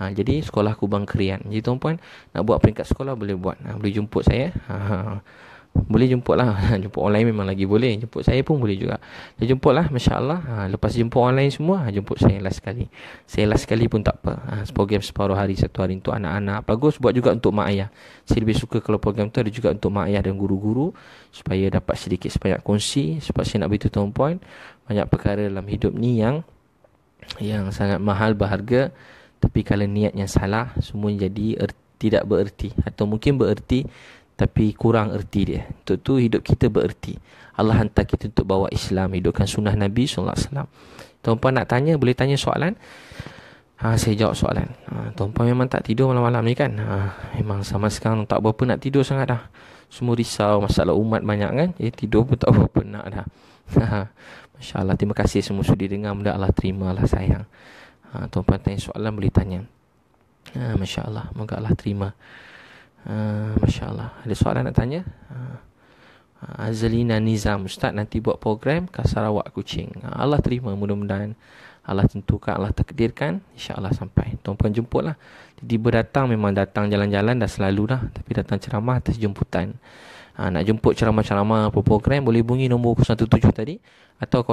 ha, Jadi sekolah Kubang Kerian. Jadi tuan puan nak buat peringkat sekolah boleh buat ha, Boleh jemput saya ha, ha. ha boleh [laughs] jemput lah jemput online memang lagi boleh jemput saya pun boleh juga dia jemput lah masyaAllah ha, lepas jemput online semua ha, jemput saya last sekali saya last sekali pun tak apa ha, program separuh hari satu hari untuk anak-anak bagus buat juga untuk mak ayah saya lebih suka kalau program tu ada juga untuk mak ayah dan guru-guru supaya dapat sedikit sebanyak kongsi sebab saya nak beritahu tuan point banyak perkara dalam hidup ni yang yang sangat mahal berharga tapi kalau niatnya salah semua jadi er, tidak bererti atau mungkin bererti tapi kurang erti dia. Untuk tu hidup kita bererti. Allah hantar kita untuk bawa Islam, hidupkan sunnah Nabi SAW. alaihi Tuan-puan nak tanya, boleh tanya soalan? Ha, saya jawab soalan. Ha, tuan-puan memang tak tidur malam-malam ni kan? Ha, memang sama sekarang tak berapa nak tidur sangat dah. Semua risau, masalah umat banyak kan? Eh, tidur pun tak berapa nak dah. Ha, Masya Allah, terima kasih semua sudi dengar. Mudah Allah terima lah sayang. Ha, tuan-puan tanya soalan, boleh tanya. Ha, Masya Allah, moga Allah terima. Ah, Masya Allah Ada soalan nak tanya? Uh, ah, ah, Azlina Nizam Ustaz nanti buat program Kasarawak Kucing uh, Allah terima mudah-mudahan Allah tentukan, Allah takdirkan InsyaAllah sampai Tuan Puan jemput lah Jadi berdatang memang datang jalan-jalan dah selalu dah Tapi datang ceramah atas jemputan ha, Nak jemput ceramah-ceramah apa program Boleh bunyi nombor 017 tadi Atau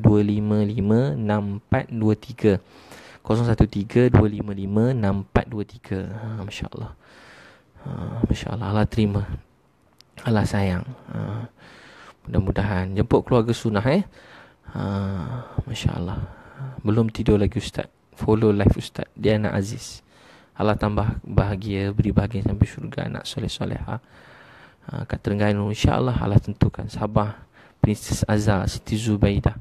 013-255-6423 013-255-6423 ha, MasyaAllah Ah, Masya Allah Allah terima Allah sayang ha, Mudah-mudahan Jemput keluarga sunnah eh ha, ah, Masya Belum tidur lagi Ustaz Follow live Ustaz dia Diana Aziz Allah tambah bahagia Beri bahagia sampai syurga Anak soleh-soleh ha. ha, Kat Terengganu Insya Allah tentukan Sabah Princess Azhar Siti Zubaidah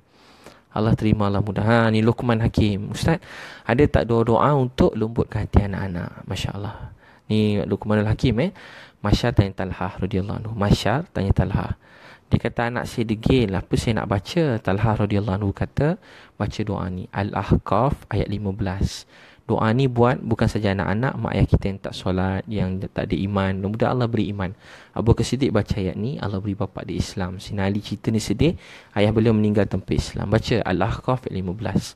Allah terima Allah mudahan Ini Luqman Hakim Ustaz Ada tak doa-doa untuk lembutkan hati anak-anak Masya Ni Luqmanul Hakim eh. Masyar tanya Talha radhiyallahu anhu. Masyar tanya Talha. Dia kata anak saya degil. Apa saya nak baca? Talha radhiyallahu anhu kata baca doa ni. Al-Ahqaf ayat 15. Doa ni buat bukan saja anak-anak, mak ayah kita yang tak solat, yang tak ada iman. Mudah-mudahan Allah beri iman. Abu Bakar baca ayat ni, Allah beri bapa di Islam. Sinali cerita ni sedih, ayah beliau meninggal tempat Islam. Baca Al-Ahqaf ayat 15.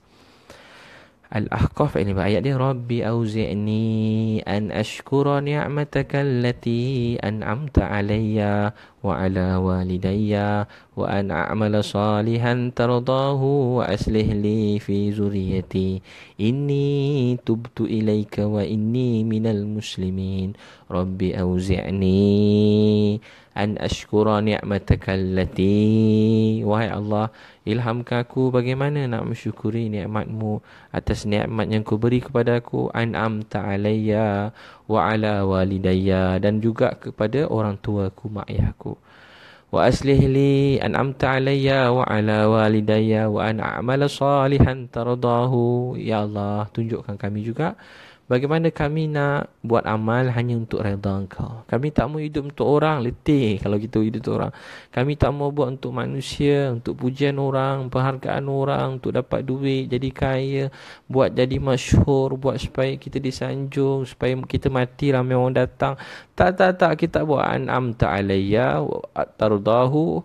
الأحقاف ini بآيات ربي أوزعني أن أشكر نعمتك التي أنعمت علي وعلى والدي وأن أعمل صالحا ترضاه وأصلح لي في ذريتي إني تبت إليك وإني من المسلمين رب أوزعني an ashkura ni'mataka allati wahai Allah ilhamkan aku bagaimana nak mensyukuri nikmatmu atas nikmat yang kau beri kepada aku an'amta alayya wa ala walidayya dan juga kepada orang tuaku ma'yahku wa aslih li an amta alayya wa ala walidayya wa an a'mala salihan tardahu ya Allah tunjukkan kami juga Bagaimana kami nak buat amal hanya untuk redha engkau. Kami tak mau hidup untuk orang. Letih kalau kita hidup untuk orang. Kami tak mau buat untuk manusia. Untuk pujian orang. Penghargaan orang. Untuk dapat duit. Jadi kaya. Buat jadi masyhur, Buat supaya kita disanjung. Supaya kita mati ramai orang datang. Tak, tak, tak. Kita buat an'am ta'alaya. Tardahu.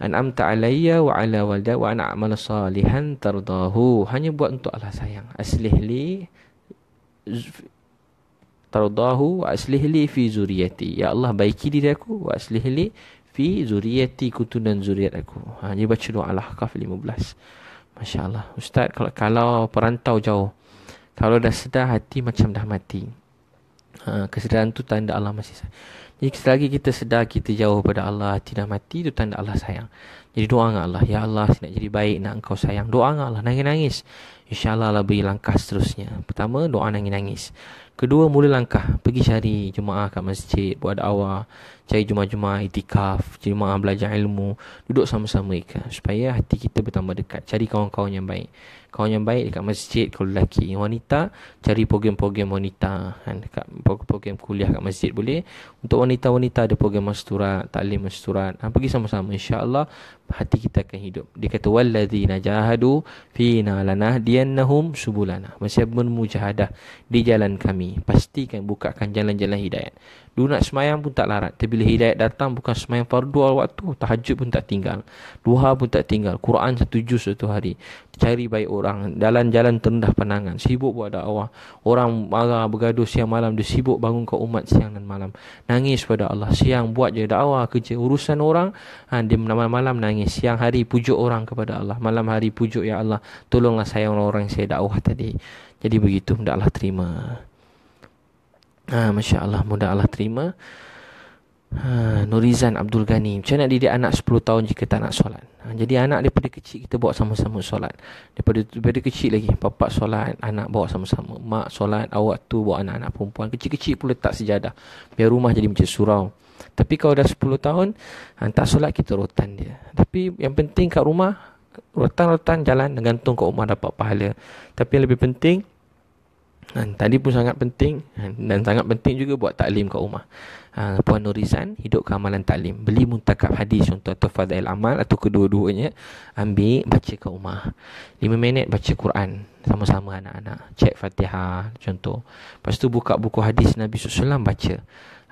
An'am ta'alaya wa ala walda wa an'amal salihan tardahu. Hanya buat untuk Allah sayang. Aslihli tarudahu aslih li fi zuriyati. Ya Allah baiki diri aku wa aslih li fi zuriyati kutunan zuriat aku. Ha dia baca doa Al-Ahqaf 15. Masya-Allah. Ustaz kalau kalau perantau jauh kalau dah sedar hati macam dah mati ha, kesedaran tu tanda Allah masih sayang jadi selagi kita sedar kita jauh pada Allah hati dah mati tu tanda Allah sayang jadi doa dengan Allah ya Allah saya nak jadi baik nak engkau sayang doa dengan Allah nangis-nangis insyaAllah Allah beri langkah seterusnya pertama doa nangis-nangis kedua mula langkah pergi cari jemaah kat masjid buat awal cari jemaah-jemaah itikaf jemaah belajar ilmu duduk sama-sama mereka supaya hati kita bertambah dekat cari kawan-kawan yang baik kawan yang baik dekat masjid kalau lelaki wanita cari program-program wanita kan dekat program kuliah kat masjid boleh untuk wanita-wanita ada program masturat taklim masturat ha, pergi sama-sama insyaallah hati kita akan hidup dia kata wallazi najahadu fina lanahdiyannahum subulana masih bermujahadah di jalan kami pastikan bukakan jalan-jalan hidayat Dulu nak semayang pun tak larat. Tapi bila hidayat datang bukan semayang fardu awal waktu. Tahajud pun tak tinggal. Duha pun tak tinggal. Quran satu juz satu hari. Cari baik orang. Jalan-jalan terendah penangan. Sibuk buat dakwah. Orang marah bergaduh siang malam. Dia sibuk bangun ke umat siang dan malam. Nangis pada Allah. Siang buat je dakwah kerja. Urusan orang. Ha, dia malam-malam nangis. Siang hari pujuk orang kepada Allah. Malam hari pujuk ya Allah. Tolonglah saya orang-orang yang saya dakwah tadi. Jadi begitu. Allah terima. Ha, Masya Allah mudah Allah terima ha, Nurizan Abdul Ghani Macam nak didik anak 10 tahun jika tak nak solat ha, Jadi anak daripada kecil kita bawa sama-sama solat daripada, daripada kecil lagi Bapak solat, anak bawa sama-sama Mak solat, awak tu bawa anak-anak perempuan Kecil-kecil pun letak sejadah Biar rumah jadi macam surau Tapi kalau dah 10 tahun Hantar solat kita rotan dia Tapi yang penting kat rumah Rotan-rotan jalan dan gantung kat rumah dapat pahala Tapi yang lebih penting Ha, tadi pun sangat penting ha, dan sangat penting juga buat taklim kat rumah. Ha, Puan Nurizan hidup amalan taklim. Beli muntakab hadis untuk tafadil amal atau kedua-duanya ambil baca kat rumah. 5 minit baca Quran sama-sama anak-anak. Cek Fatihah contoh. Lepas tu buka buku hadis Nabi SAW baca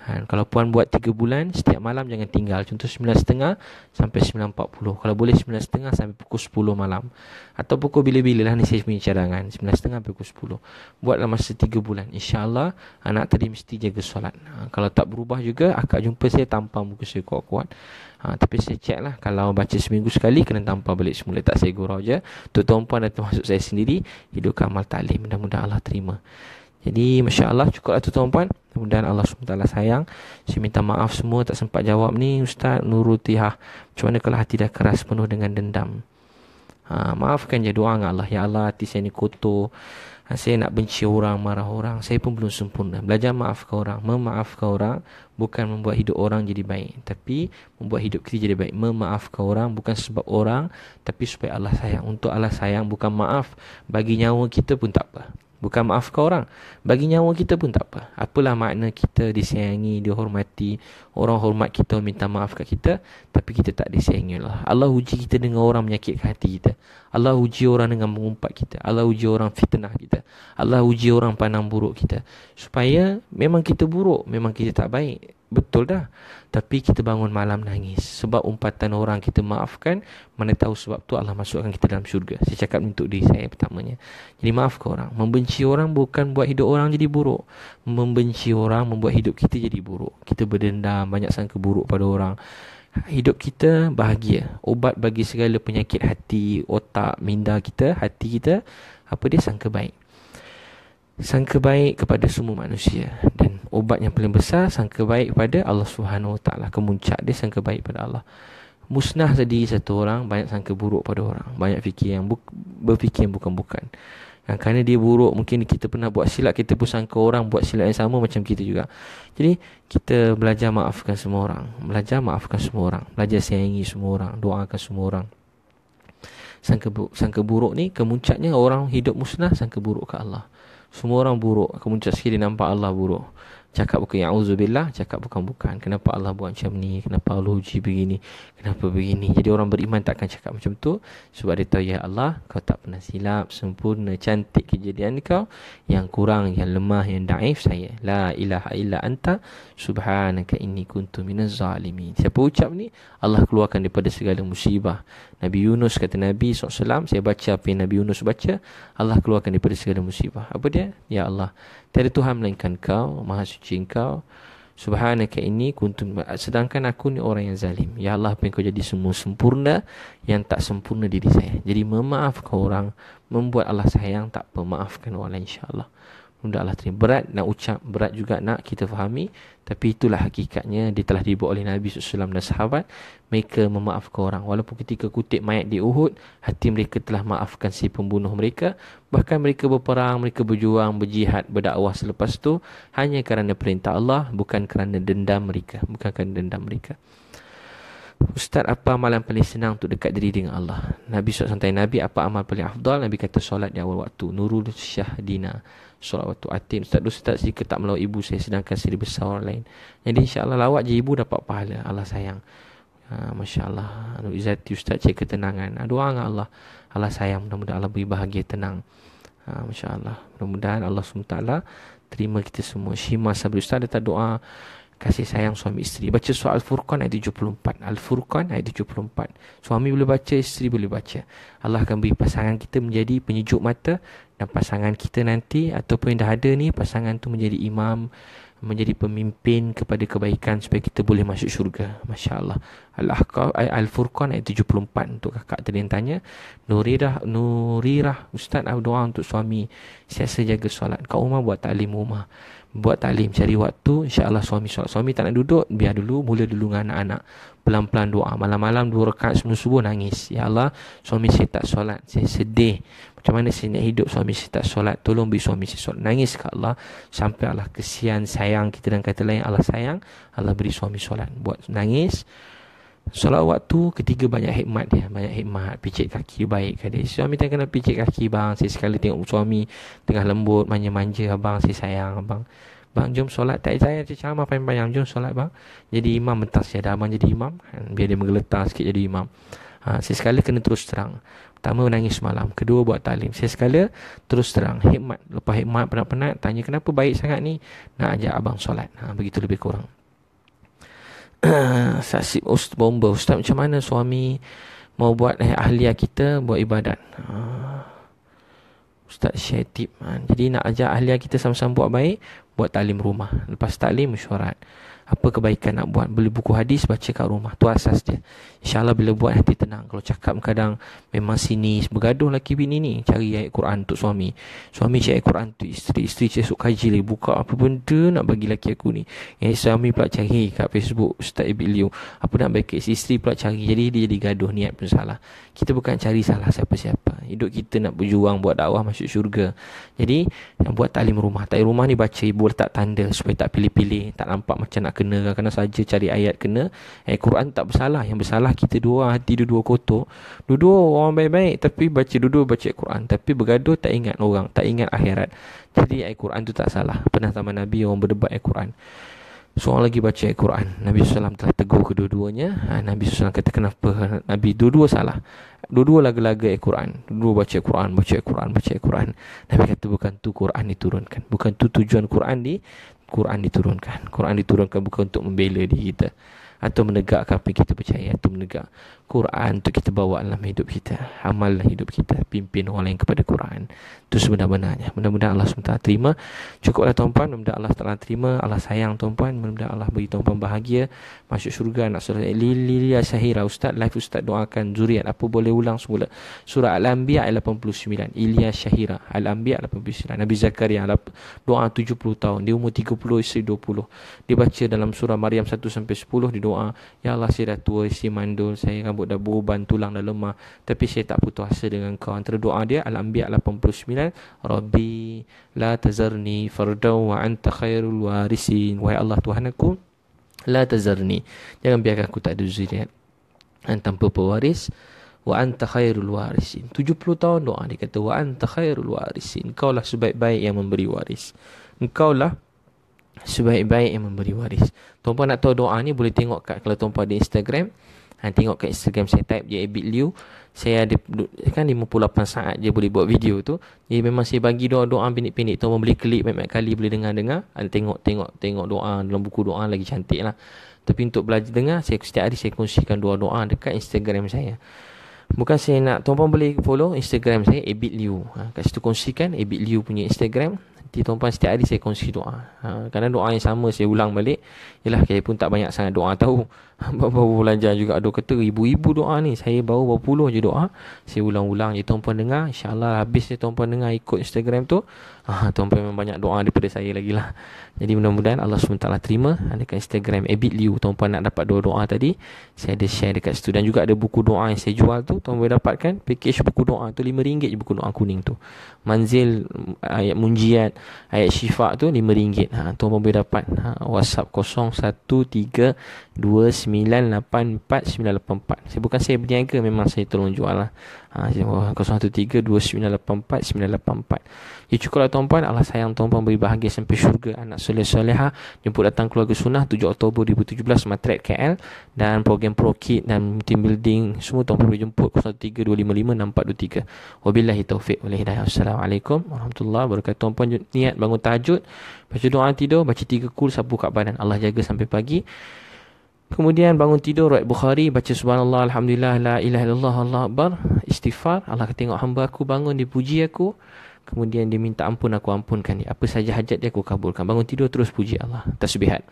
kan? Kalau puan buat 3 bulan Setiap malam jangan tinggal Contoh 9.30 sampai 9.40 Kalau boleh 9.30 sampai pukul 10 malam Atau pukul bila-bila lah ni saya punya cadangan 9.30 sampai pukul 10 Buatlah masa 3 bulan InsyaAllah anak tadi mesti jaga solat ha, Kalau tak berubah juga Akak jumpa saya tanpa muka saya kuat-kuat ha, Tapi saya check lah Kalau baca seminggu sekali Kena tanpa balik semula Tak saya gurau je Tuan-tuan dan termasuk saya sendiri Hidupkan amal taklim Mudah-mudahan Allah terima jadi Masya Allah cukup lah tu tuan-puan Kemudian Allah SWT sayang Saya minta maaf semua tak sempat jawab ni Ustaz Nurutihah Macam mana kalau hati dah keras penuh dengan dendam ha, Maafkan je doa dengan Allah Ya Allah hati saya ni kotor ha, Saya nak benci orang, marah orang Saya pun belum sempurna Belajar maafkan orang Memaafkan orang Bukan membuat hidup orang jadi baik Tapi membuat hidup kita jadi baik Memaafkan orang Bukan sebab orang Tapi supaya Allah sayang Untuk Allah sayang Bukan maaf Bagi nyawa kita pun tak apa Bukan maafkan orang Bagi nyawa kita pun tak apa Apalah makna kita disayangi, dihormati Orang hormat kita, minta maaf kat kita Tapi kita tak disayangi lah Allah uji kita dengan orang menyakitkan hati kita Allah uji orang dengan mengumpat kita Allah uji orang fitnah kita Allah uji orang pandang buruk kita Supaya memang kita buruk, memang kita tak baik Betul dah. Tapi kita bangun malam nangis. Sebab umpatan orang kita maafkan. Mana tahu sebab tu Allah masukkan kita dalam syurga. Saya cakap untuk diri saya pertamanya. Jadi maafkan orang. Membenci orang bukan buat hidup orang jadi buruk. Membenci orang membuat hidup kita jadi buruk. Kita berdendam banyak sangka buruk pada orang. Hidup kita bahagia. Obat bagi segala penyakit hati, otak, minda kita, hati kita. Apa dia sangka baik sangka baik kepada semua manusia dan ubat yang paling besar sangka baik kepada Allah Subhanahu Wa Taala kemuncak dia sangka baik pada Allah musnah tadi satu orang banyak sangka buruk pada orang banyak fikir yang berfikir yang bukan-bukan dan kerana dia buruk mungkin kita pernah buat silap kita pun sangka orang buat silap yang sama macam kita juga jadi kita belajar maafkan semua orang belajar maafkan semua orang belajar sayangi semua orang doakan semua orang sangka bu- sangka buruk ni kemuncaknya orang hidup musnah sangka buruk ke Allah semua orang buruk. Kemuncak sekali dia nampak Allah buruk. Cakap bukan ya'udzubillah, cakap bukan-bukan. Kenapa Allah buat macam ni? Kenapa Allah uji begini? kenapa begini jadi orang beriman tak akan cakap macam tu sebab dia tahu ya Allah kau tak pernah silap sempurna cantik kejadian kau yang kurang yang lemah yang daif saya la ilaha illa anta subhanaka inni kuntu minaz zalimin siapa ucap ni Allah keluarkan daripada segala musibah Nabi Yunus kata Nabi SAW saya baca apa Nabi Yunus baca Allah keluarkan daripada segala musibah apa dia ya Allah tiada Tuhan melainkan kau maha suci kau. Subhanaka ini kuntum sedangkan aku ni orang yang zalim. Ya Allah, apa kau jadi semua sempurna yang tak sempurna diri saya. Jadi memaafkan orang membuat Allah sayang tak memaafkan orang insya-Allah. Allah terima Berat nak ucap Berat juga nak kita fahami Tapi itulah hakikatnya Dia telah dibuat oleh Nabi SAW dan sahabat Mereka memaafkan orang Walaupun ketika kutip mayat di Uhud Hati mereka telah maafkan si pembunuh mereka Bahkan mereka berperang Mereka berjuang Berjihad Berdakwah selepas tu Hanya kerana perintah Allah Bukan kerana dendam mereka Bukan kerana dendam mereka Ustaz apa amalan paling senang untuk dekat diri dengan Allah Nabi SAW Nabi apa amal paling afdal Nabi kata solat di awal waktu Nurul Syahdina Nurul Syahdina solawat atin ustaz dosa ustaz jika tak melawat ibu saya sedangkan saya dibesar orang lain jadi insya Allah lawat je ibu dapat pahala Allah sayang ha, Masya Allah Izzati Ustaz cek ketenangan ha, Doa dengan Allah Allah sayang Mudah-mudahan Allah beri bahagia tenang ha, Masya Allah Mudah-mudahan Allah SWT Terima kita semua Syima Sabri Ustaz Dia tak doa Kasih sayang suami isteri Baca surah Al-Furqan ayat 74 Al-Furqan ayat 74 Suami boleh baca Isteri boleh baca Allah akan beri pasangan kita Menjadi penyejuk mata dan pasangan kita nanti ataupun yang dah ada ni pasangan tu menjadi imam menjadi pemimpin kepada kebaikan supaya kita boleh masuk syurga masya-Allah al-ahqaf eh, al-furqan ayat 74 untuk kakak tadi yang tanya nurirah nurirah ustaz aku doa untuk suami sentiasa jaga solat Kau rumah buat talim? rumah buat talim? cari waktu insya-Allah suami solat suami tak nak duduk biar dulu mula dulu dengan anak-anak pelan-pelan doa malam-malam dua rakaat sebelum subuh nangis ya Allah suami saya tak solat saya sedih macam mana saya nak hidup suami saya tak solat. Tolong beri suami saya solat. Nangis ke Allah. Sampai Allah kesian, sayang kita dan kata lain. Allah sayang. Allah beri suami solat. Buat nangis. Solat waktu ketiga banyak hikmat dia. Banyak hikmat. Picit kaki baik ke dia. Suami tak kena picit kaki bang. Saya sekali tengok suami tengah lembut. Manja-manja abang. Saya sayang abang. Bang jom solat Tak saya ceramah panjang-panjang Jom solat bang Jadi imam mentas Saya abang jadi imam Biar dia menggeletar sikit jadi imam ha, Saya sekali kena terus terang Pertama menangis semalam Kedua buat talim Saya sekala terus terang Hikmat Lepas hikmat penat-penat Tanya kenapa baik sangat ni Nak ajak abang solat ha, Begitu lebih kurang [clears throat] Saksi ust bomba Ustaz macam mana suami Mau buat eh, ahliah kita Buat ibadat ha. Ustaz share tip ha. Jadi nak ajak ahliah kita sama-sama buat baik Buat talim rumah Lepas talim mesyuarat apa kebaikan nak buat beli buku hadis baca kat rumah tu asas dia insyaallah bila buat hati tenang kalau cakap kadang memang sini bergaduh laki bini ni cari ayat Quran untuk suami suami cari ayat Quran untuk isteri isteri cari esok kaji lagi buka apa benda nak bagi lelaki aku ni yang suami pula cari kat Facebook Ustaz Ibn Liu apa nak bagi isteri pula cari jadi dia jadi gaduh niat pun salah kita bukan cari salah siapa-siapa hidup kita nak berjuang buat dakwah masuk syurga jadi yang buat taklim rumah taklim rumah ni baca ibu letak tanda supaya tak pilih-pilih tak nampak macam nak kena kadang-kadang saja cari ayat kena eh Quran tak bersalah yang bersalah kita dua hati dua, dua kotor dua-dua orang baik-baik tapi baca dua-dua baca Quran tapi bergaduh tak ingat orang tak ingat akhirat jadi ayat eh, Quran tu tak salah pernah sama Nabi orang berdebat ayat eh, Quran Soal lagi baca ayat eh, quran Nabi SAW telah tegur kedua-duanya ha, Nabi SAW kata kenapa ha, Nabi dua-dua salah Dua-dua laga-laga Al-Quran Dua baca Al-Quran, baca Al-Quran, baca Al-Quran Nabi kata bukan tu Quran diturunkan Bukan tu tujuan Quran di Quran diturunkan. Quran diturunkan bukan untuk membela diri kita atau menegakkan apa kita percaya atau menegak Quran untuk kita bawa dalam hidup kita amal hidup kita pimpin orang lain kepada Quran itu sebenarnya. benarnya mudah-mudahan Allah SWT terima cukuplah tuan-puan mudah-mudahan Allah telah terima Allah sayang tuan-puan mudah-mudahan Allah beri tuan-puan bahagia masuk syurga nak surah eh, Lilia Syahira ah, Ustaz Life Ustaz doakan zuriat apa boleh ulang semula surah Al-Anbiya 89 Ilya Syahira Al-Anbiya 89 Nabi Zakaria doa 70 tahun dia umur 30 isteri 20 dia baca dalam surah Maryam 1 sampai 10 dia doa Ya Allah saya dah tua isteri mandul saya rambut dah beruban tulang dah lemah tapi saya tak putus asa dengan kau antara doa dia Al-Anbiya 89 sembilan Rabbi la tazarni fardau wa anta khairul warisin Wahai Allah Tuhan aku La tazarni Jangan biarkan aku tak ada zuriat Dan tanpa pewaris Wa anta khairul warisin 70 tahun doa dia kata Wa anta khairul warisin Kau lah sebaik-baik yang memberi waris Engkau lah sebaik-baik yang memberi waris Tuan-puan nak tahu doa ni boleh tengok kat Kalau tuan-puan ada Instagram ha, Tengok kat Instagram saya type je Abid Liu Saya ada kan 58 saat je boleh buat video tu ni memang saya bagi doa-doa pendek-pendek tu Orang boleh klik banyak-banyak kali boleh dengar-dengar Tengok-tengok ha, tengok doa dalam buku doa lagi cantik lah Tapi untuk belajar dengar saya, Setiap hari saya kongsikan doa-doa dekat Instagram saya Bukan saya nak Tuan-tuan boleh follow Instagram saya Abid Liu ha, Kat situ kongsikan Abid Liu punya Instagram Nanti tuan-puan setiap hari saya kongsi doa. Ha, kadang doa yang sama saya ulang balik. Yalah saya pun tak banyak sangat doa tahu. [laughs] Baru-baru belajar juga. Aduh kata ibu-ibu doa ni. Saya baru puluh je doa. Saya ulang-ulang je tuan-puan dengar. InsyaAllah habis je tuan-puan dengar ikut Instagram tu. Ha, tuan-puan memang banyak doa daripada saya lagi lah. Jadi mudah-mudahan Allah SWT lah terima. Dekat Instagram Abid Liu. Tuan-puan nak dapat doa-doa tadi. Saya ada share dekat situ. Dan juga ada buku doa yang saya jual tu. Tuan-puan boleh dapatkan. Package buku doa tu. RM5 je buku doa kuning tu. Manzil ayat munjian ayat ayat syifa tu RM5. Ha tu pun boleh dapat. Ha WhatsApp 0132984984. Saya bukan saya berniaga memang saya tolong jual lah. Ha, 013 2984 984 Ya cukuplah tuan-puan Allah sayang tuan-puan Beri bahagia sampai syurga Anak soleh soleha Jemput datang keluarga sunnah 7 Oktober 2017 Matrek KL Dan program Pro Kit Dan team building Semua tuan-puan boleh jemput 013-255-6423 Wabilahi taufiq Walaikum hidayah Assalamualaikum Warahmatullahi Wabarakatuh Tuan-puan niat bangun tahajud Baca doa tidur Baca tiga kul Sabu kat badan Allah jaga sampai pagi Kemudian bangun tidur Raih Bukhari Baca subhanallah Alhamdulillah La ilaha illallah Allah Akbar Istighfar Allah tengok hamba aku Bangun dia puji aku Kemudian dia minta ampun Aku ampunkan dia Apa saja hajat dia aku kabulkan Bangun tidur terus puji Allah Tasbihat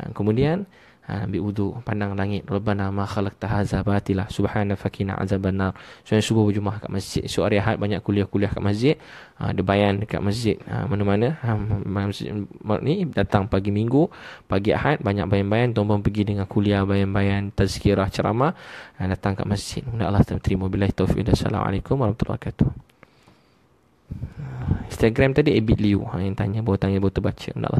ha, Kemudian ha, ambil wudu pandang langit rabbana ma khalaqta hadza batila subhana fakina azabannar so yang subuh berjumaah kat masjid so hari Ahad banyak kuliah-kuliah kat masjid ha, ada bayan dekat masjid ha, mana-mana ha, masjid ni datang pagi minggu pagi Ahad banyak bayan-bayan tuan-tuan pergi dengan kuliah bayan-bayan tazkirah ceramah ha, datang kat masjid mudah Allah terima billahi taufiq dan assalamualaikum warahmatullahi wabarakatuh ha, Instagram tadi Abid Liu ha, yang tanya baru tanya baru terbaca mudah